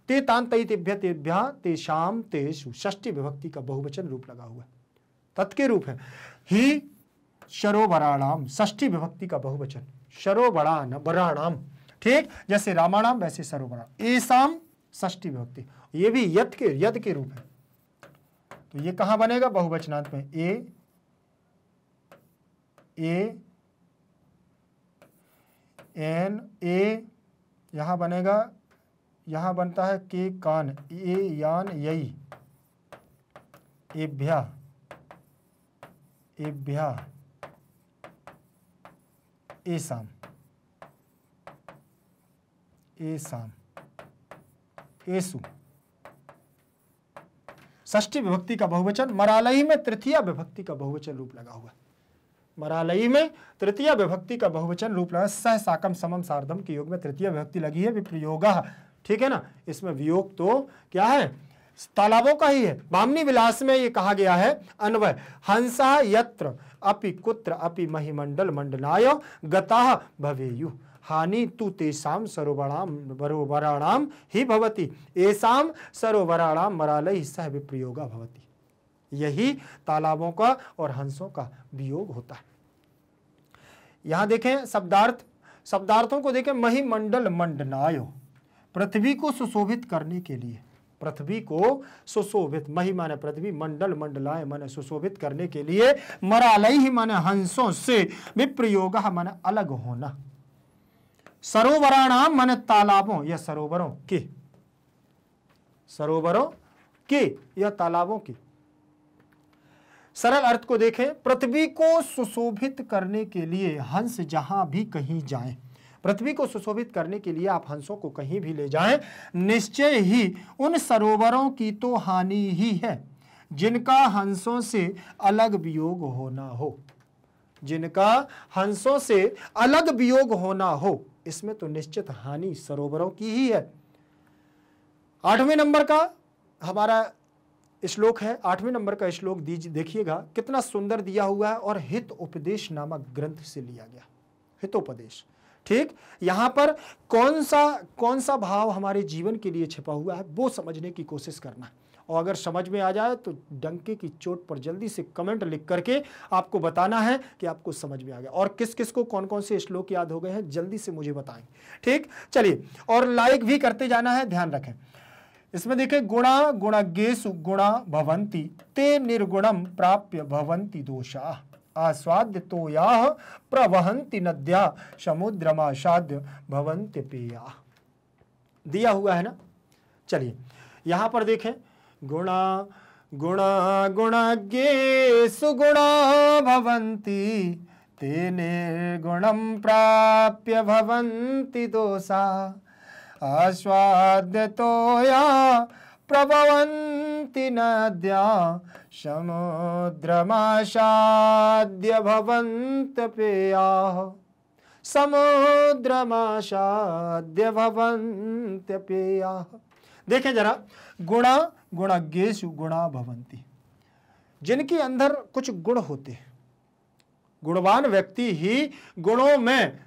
ते तान तई तेभ्य तेभ्या तेषाम तेषु ष्टी विभक्ति का बहुवचन रूप लगा हुआ तत् के रूप है ही शरोवराणाम ष्टी विभक्ति का बहुवचन शरोवराण बराणाम ठीक जैसे रामाणाम वैसे सरोवरा एसाम ष्टी विभक्ति ये भी यद के यद के रूप है तो ये कहां बनेगा बहुवचनांत ए ए एन ए यहाँ बनेगा यहाँ बनता है के कान ए यान यई एभ्या एभ्या एसाम एसाम एसु ष्ठी विभक्ति का बहुवचन मरालही में तृतीय विभक्ति का बहुवचन रूप लगा हुआ है मरालई में तृतीय विभक्ति का बहुवचन रूप लगा सह साकम समम सार्धम के योग में तृतीय विभक्ति लगी है विप्रयोग ठीक है ना इसमें वियोग तो क्या है तालाबों का ही है बामनी विलास में ये कहा गया है अन्वय हंसा यत्र अपि कुत्र अपि महिमंडल मंडलाय गता भवेयु हानि तु तेषाम सरोवराणाम सरोवराणाम ही भवती एसाम सरोवराणाम मरालय सह विप्रयोग भवती यही तालाबों का और हंसों का वियोग होता है यहां देखें शब्दार्थ शब्दार्थों को देखें महिमंडल मंडनायो पृथ्वी को सुशोभित करने के लिए पृथ्वी को सुशोभित मही माने पृथ्वी मंडल मंडलाय माने सुशोभित करने के लिए मरालय ही माने हंसों से विप्रयोग माने अलग होना सरोवराणाम माने तालाबों या सरोवरों के सरोवरों के या तालाबों की सरल अर्थ को देखें पृथ्वी को सुशोभित करने के लिए हंस जहां भी कहीं जाएं पृथ्वी को सुशोभित करने के लिए आप हंसों को कहीं भी ले जाएं निश्चय ही उन सरोवरों की तो हानि ही है जिनका हंसों से अलग वियोग होना हो जिनका हंसों से अलग वियोग होना हो इसमें तो निश्चित हानि सरोवरों की ही है आठवें नंबर का हमारा श्लोक है आठवें नंबर का श्लोक दीजिए देखिएगा कितना सुंदर दिया हुआ है और हित उपदेश नामक ग्रंथ से लिया गया हितोपदेश ठीक यहां पर कौन सा कौन सा भाव हमारे जीवन के लिए छिपा हुआ है वो समझने की कोशिश करना और अगर समझ में आ जाए तो डंके की चोट पर जल्दी से कमेंट लिख करके आपको बताना है कि आपको समझ में आ गया और किस किस को कौन कौन से श्लोक याद हो गए हैं जल्दी से मुझे बताएं ठीक चलिए और लाइक भी करते जाना है ध्यान रखें इसमें देखिए गुणा गुणा गुणा भवंती ते निर्गुणम प्राप्य भवंती दोषा आस्वाद्य तो या प्रवहंती नद्या समुद्रमाशाद्य भवंत पेया दिया हुआ है ना चलिए यहां पर देखें गुणा गुणा गुणा गेसु गुणा भवंती ते निर्गुणम प्राप्य भवंती दोषा या प्रभवन्ति नद्या समुद्रमाशाद्य भवंत पेया समुद्रमाशाद्य भवंत पेया देखें जरा गुणा गेशु गुणा भवंती जिनके अंदर कुछ गुण होते हैं गुणवान व्यक्ति ही गुणों में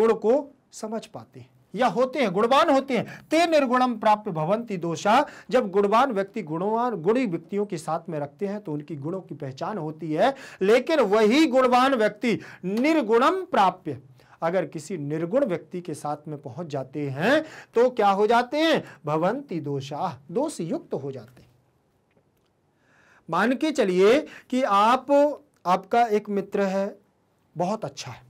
गुण को समझ पाते हैं या होते हैं गुणवान होते हैं ते निर्गुणम प्राप्त भवंती दोषा जब गुणवान व्यक्ति गुणवान गुणी व्यक्तियों के साथ में रखते हैं तो उनकी गुणों की पहचान होती है लेकिन वही गुणवान व्यक्ति निर्गुणम प्राप्य अगर किसी निर्गुण व्यक्ति के साथ में पहुंच जाते हैं तो क्या हो जाते हैं भवंती दोषा दोष युक्त हो जाते हैं मान के चलिए कि आप आपका एक मित्र है बहुत अच्छा है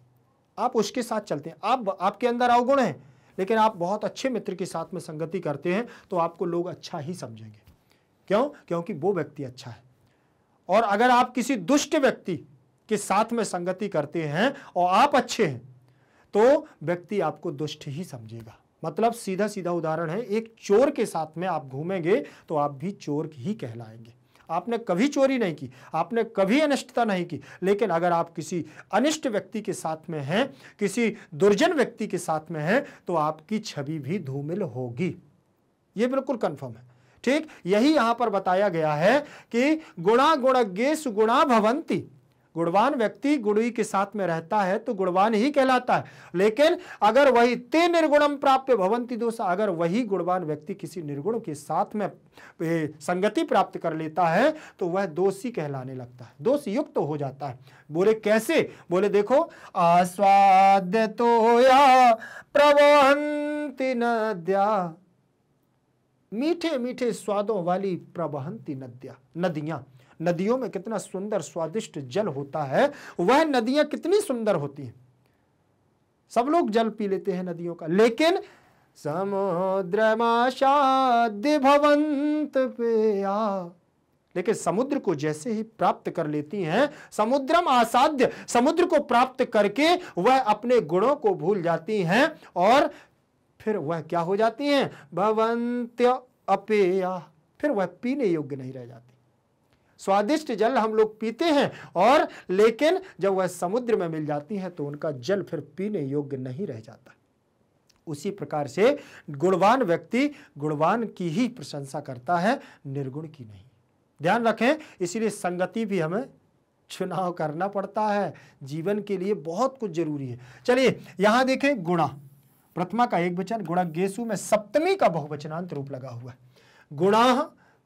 आप उसके साथ चलते हैं आप आपके अंदर अवगुण है लेकिन आप बहुत अच्छे मित्र के साथ में संगति करते हैं तो आपको लोग अच्छा ही समझेंगे क्यों क्योंकि वो व्यक्ति अच्छा है और अगर आप किसी दुष्ट व्यक्ति के साथ में संगति करते हैं और आप अच्छे हैं तो व्यक्ति आपको दुष्ट ही समझेगा मतलब सीधा सीधा उदाहरण है एक चोर के साथ में आप घूमेंगे तो आप भी चोर ही कहलाएंगे आपने कभी चोरी नहीं की आपने कभी अनिष्टता नहीं की लेकिन अगर आप किसी अनिष्ट व्यक्ति के साथ में हैं किसी दुर्जन व्यक्ति के साथ में हैं तो आपकी छवि भी धूमिल होगी ये बिल्कुल कन्फर्म है ठीक यही यहां पर बताया गया है कि गुणा गुण गेश गुणा भवंती गुणवान व्यक्ति गुणवी के साथ में रहता है तो गुणवान ही कहलाता है लेकिन अगर वही ते निर्गुणम प्राप्त भवंती दोष अगर वही गुणवान व्यक्ति किसी निर्गुण के साथ में संगति प्राप्त कर लेता है तो वह दोषी कहलाने लगता है दोष युक्त तो हो जाता है बोले कैसे बोले देखो आस्वाद तो या प्रवहंती नद्या मीठे मीठे स्वादों वाली प्रवहंती नद्या नदियां नदियों में कितना सुंदर स्वादिष्ट जल होता है वह नदियां कितनी सुंदर होती हैं सब लोग जल पी लेते हैं नदियों का लेकिन समुद्रमाशाद्य भवंत पेया लेकिन समुद्र को जैसे ही प्राप्त कर लेती हैं समुद्रम आसाध्य समुद्र को प्राप्त करके वह अपने गुणों को भूल जाती हैं और फिर वह क्या हो जाती हैं भवंत अपेया फिर वह पीने योग्य नहीं रह जाती स्वादिष्ट जल हम लोग पीते हैं और लेकिन जब वह समुद्र में मिल जाती हैं तो उनका जल फिर पीने योग्य नहीं रह जाता उसी प्रकार से गुणवान व्यक्ति गुणवान की ही प्रशंसा करता है निर्गुण की नहीं ध्यान रखें इसीलिए संगति भी हमें चुनाव करना पड़ता है जीवन के लिए बहुत कुछ जरूरी है चलिए यहां देखें गुणा प्रथमा का एक वचन गुणा गेसु में सप्तमी का बहुवचनांत रूप लगा हुआ है गुणा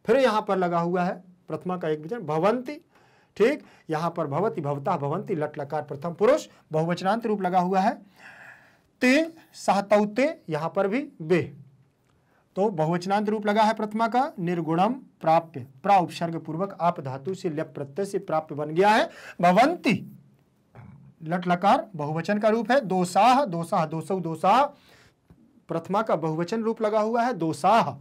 फिर यहां पर लगा हुआ है प्रथमा का एक वचन भवंती ठीक यहां पर भवती भवता भवंती लट लकार प्रथम पुरुष बहुवचनांत रूप लगा हुआ है ते सहतौते यहां पर भी बे तो बहुवचनांत रूप लगा है प्रथमा का निर्गुणम प्राप्य प्रा उपसर्ग पूर्वक आप धातु से लप प्रत्यय से प्राप्य बन गया है भवंती लट लकार बहुवचन का रूप है दोसाह दोसाह दोसौ दोसाह प्रथमा का बहुवचन रूप लगा हुआ है दोसाह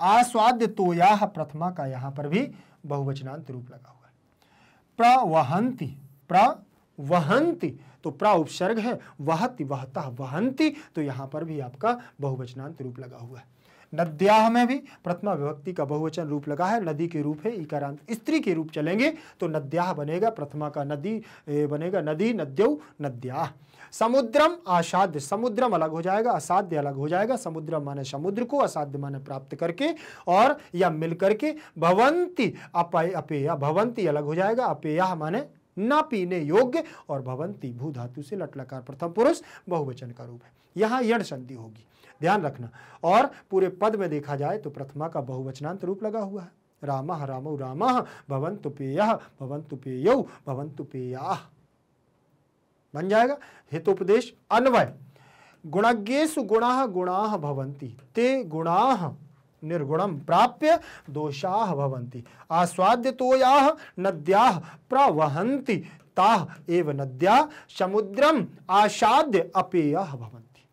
आस्वाद्य तो या प्रथमा का यहां पर भी बहुवचनांत रूप लगा हुआ है प्रवहंती प्रवहंती तो प्रा उपसर्ग है वहति वहता वहंती तो यहां पर भी आपका बहुवचनांत रूप लगा हुआ है नद्याह में भी प्रथमा विभक्ति का बहुवचन रूप लगा है नदी के रूप है इकारांत स्त्री के रूप चलेंगे तो नद्याह बनेगा प्रथमा का नदी बनेगा नदी नद्यौ नद्याह समुद्रम असाध्य समुद्रम अलग हो जाएगा असाध्य अलग हो जाएगा समुद्र माने समुद्र को असाध्य माने प्राप्त करके और या मिल करके भवंती अपेय भवंती अलग हो जाएगा अपेय माने ना पीने योग्य और भवंती भू धातु से लटलकार प्रथम पुरुष बहुवचन का रूप है यहाँ यण संधि होगी ध्यान रखना और पूरे पद में देखा जाए तो प्रथमा का बहुवचनांत रूप लगा हुआ है राम रामो राम भवंतु पेय भवंतु पेयौ भवंतु पेया बन जाएगा हितोपदेश अन्वय गुणज्ञेश गुणा गुणा भवंती ते गुणा निर्गुणम प्राप्य दोषा भवंती आस्वाद्य तोया नद्या प्रवहंती ता एव नद्या समुद्रम आसाद्य अपेय भवंती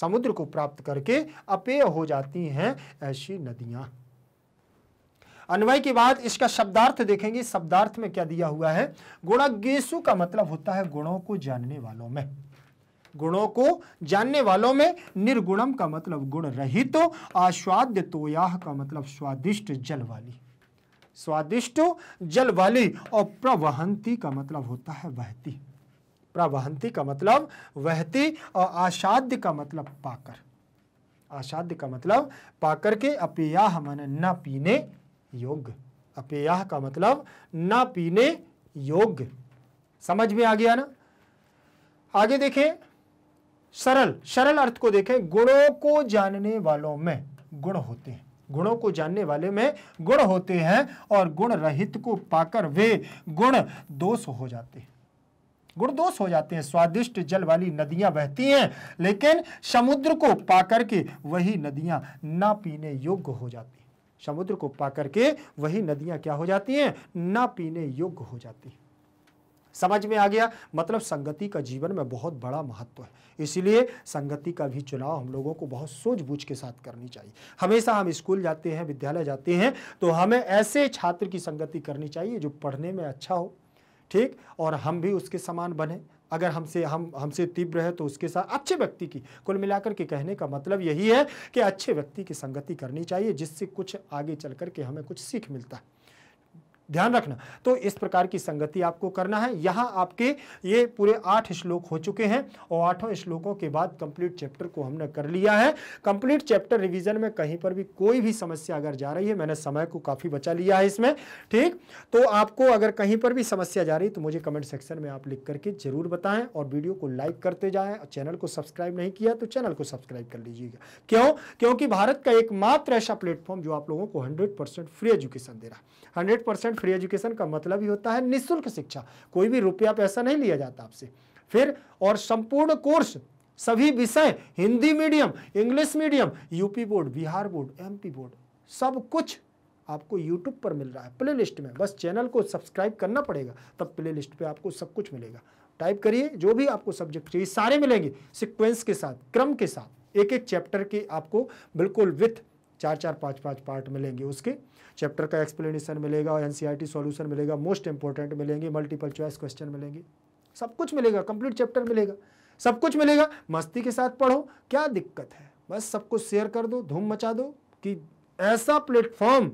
समुद्र को प्राप्त करके अपेय हो जाती हैं ऐसी नदियाँ अन्वय के बाद इसका शब्दार्थ देखेंगे शब्दार्थ में क्या दिया हुआ है गुणागेशु का मतलब होता है गुणों को जानने वालों में गुणों को जानने वालों में निर्गुणम का मतलब गुण रहित तो, आस्वाद्य तोयाह का मतलब स्वादिष्ट जल वाली स्वादिष्ट जल वाली और प्रवहंती का मतलब होता है वहती प्रवहंती का मतलब वहती और आसाध्य का मतलब पाकर आसाध्य का मतलब पाकर के अपेया मन न पीने योग्य अपेय का मतलब ना पीने योग्य समझ में आ गया ना आगे देखें सरल सरल अर्थ को देखें गुणों को जानने वालों में गुण होते हैं गुणों को जानने वाले में गुण होते हैं और गुण रहित को पाकर वे गुण दोष हो जाते हैं गुण दोष हो जाते हैं स्वादिष्ट जल वाली नदियां बहती हैं लेकिन समुद्र को पाकर के वही नदियां ना पीने योग्य हो जाती हैं समुद्र को पा करके वही नदियां क्या हो जाती हैं ना पीने योग्य हो जाती हैं समझ में आ गया मतलब संगति का जीवन में बहुत बड़ा महत्व है इसलिए संगति का भी चुनाव हम लोगों को बहुत बूझ के साथ करनी चाहिए हमेशा हम स्कूल जाते हैं विद्यालय जाते हैं तो हमें ऐसे छात्र की संगति करनी चाहिए जो पढ़ने में अच्छा हो ठीक और हम भी उसके समान बने अगर हमसे हम हमसे तीव्र है तो उसके साथ अच्छे व्यक्ति की कुल मिलाकर के कहने का मतलब यही है कि अच्छे व्यक्ति की संगति करनी चाहिए जिससे कुछ आगे चल करके हमें कुछ सीख मिलता है ध्यान रखना तो इस प्रकार की संगति आपको करना है यहाँ आपके ये पूरे आठ श्लोक हो चुके हैं और आठों श्लोकों के बाद कंप्लीट चैप्टर को हमने कर लिया है कंप्लीट चैप्टर रिवीजन में कहीं पर भी कोई भी समस्या अगर जा रही है मैंने समय को काफ़ी बचा लिया है इसमें ठीक तो आपको अगर कहीं पर भी समस्या जा रही है तो मुझे कमेंट सेक्शन में आप लिख करके ज़रूर बताएं और वीडियो को लाइक करते जाए चैनल को सब्सक्राइब नहीं किया तो चैनल को सब्सक्राइब कर लीजिएगा क्यों क्योंकि भारत का एकमात्र ऐसा प्लेटफॉर्म जो आप लोगों को हंड्रेड फ्री एजुकेशन दे रहा है हंड्रेड गवर्नमेंट फ्री एजुकेशन का मतलब ही होता है निःशुल्क शिक्षा कोई भी रुपया पैसा नहीं लिया जाता आपसे फिर और संपूर्ण कोर्स सभी विषय Hindi medium English medium UP board Bihar board M board सब कुछ आपको YouTube पर मिल रहा है प्ले लिस्ट में बस चैनल को सब्सक्राइब करना पड़ेगा तब प्ले लिस्ट पर आपको सब कुछ मिलेगा टाइप करिए जो भी आपको सब्जेक्ट चाहिए सारे मिलेंगे सीक्वेंस के साथ क्रम के साथ एक एक चैप्टर के आपको बिल्कुल विथ चार चार पाँच पाँच पार्ट मिलेंगे उसके चैप्टर का एक्सप्लेनेशन मिलेगा एन सी e मिलेगा मोस्ट इंपॉर्टेंट मिलेंगे मल्टीपल चॉइस क्वेश्चन मिलेंगे सब कुछ मिलेगा कंप्लीट चैप्टर मिलेगा सब कुछ मिलेगा मस्ती के साथ पढ़ो क्या दिक्कत है बस सबको शेयर कर दो धूम मचा दो कि ऐसा प्लेटफॉर्म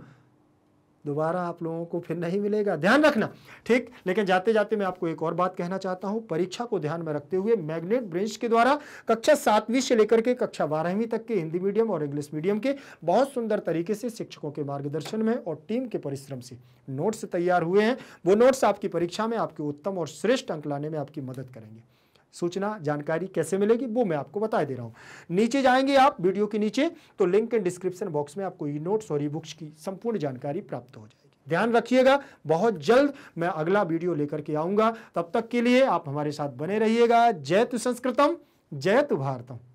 दोबारा आप लोगों को फिर नहीं मिलेगा ध्यान रखना ठीक लेकिन जाते जाते मैं आपको एक और बात कहना चाहता हूं परीक्षा को ध्यान में रखते हुए मैग्नेट ब्रेंच के द्वारा कक्षा सातवीं से लेकर के कक्षा बारहवीं तक के हिंदी मीडियम और इंग्लिश मीडियम के बहुत सुंदर तरीके से शिक्षकों के मार्गदर्शन में और टीम के परिश्रम से नोट्स तैयार हुए हैं वो नोट्स आपकी परीक्षा में आपके उत्तम और श्रेष्ठ अंक लाने में आपकी मदद करेंगे सूचना जानकारी कैसे मिलेगी वो मैं आपको बता दे रहा हूँ नीचे जाएंगे आप वीडियो के नीचे तो लिंक एंड डिस्क्रिप्शन बॉक्स में आपको ई नोट्स और ई बुक्स की संपूर्ण जानकारी प्राप्त हो जाएगी ध्यान रखिएगा बहुत जल्द मैं अगला वीडियो लेकर के आऊँगा तब तक के लिए आप हमारे साथ बने रहिएगा जय तु संस्कृतम जय तु भारतम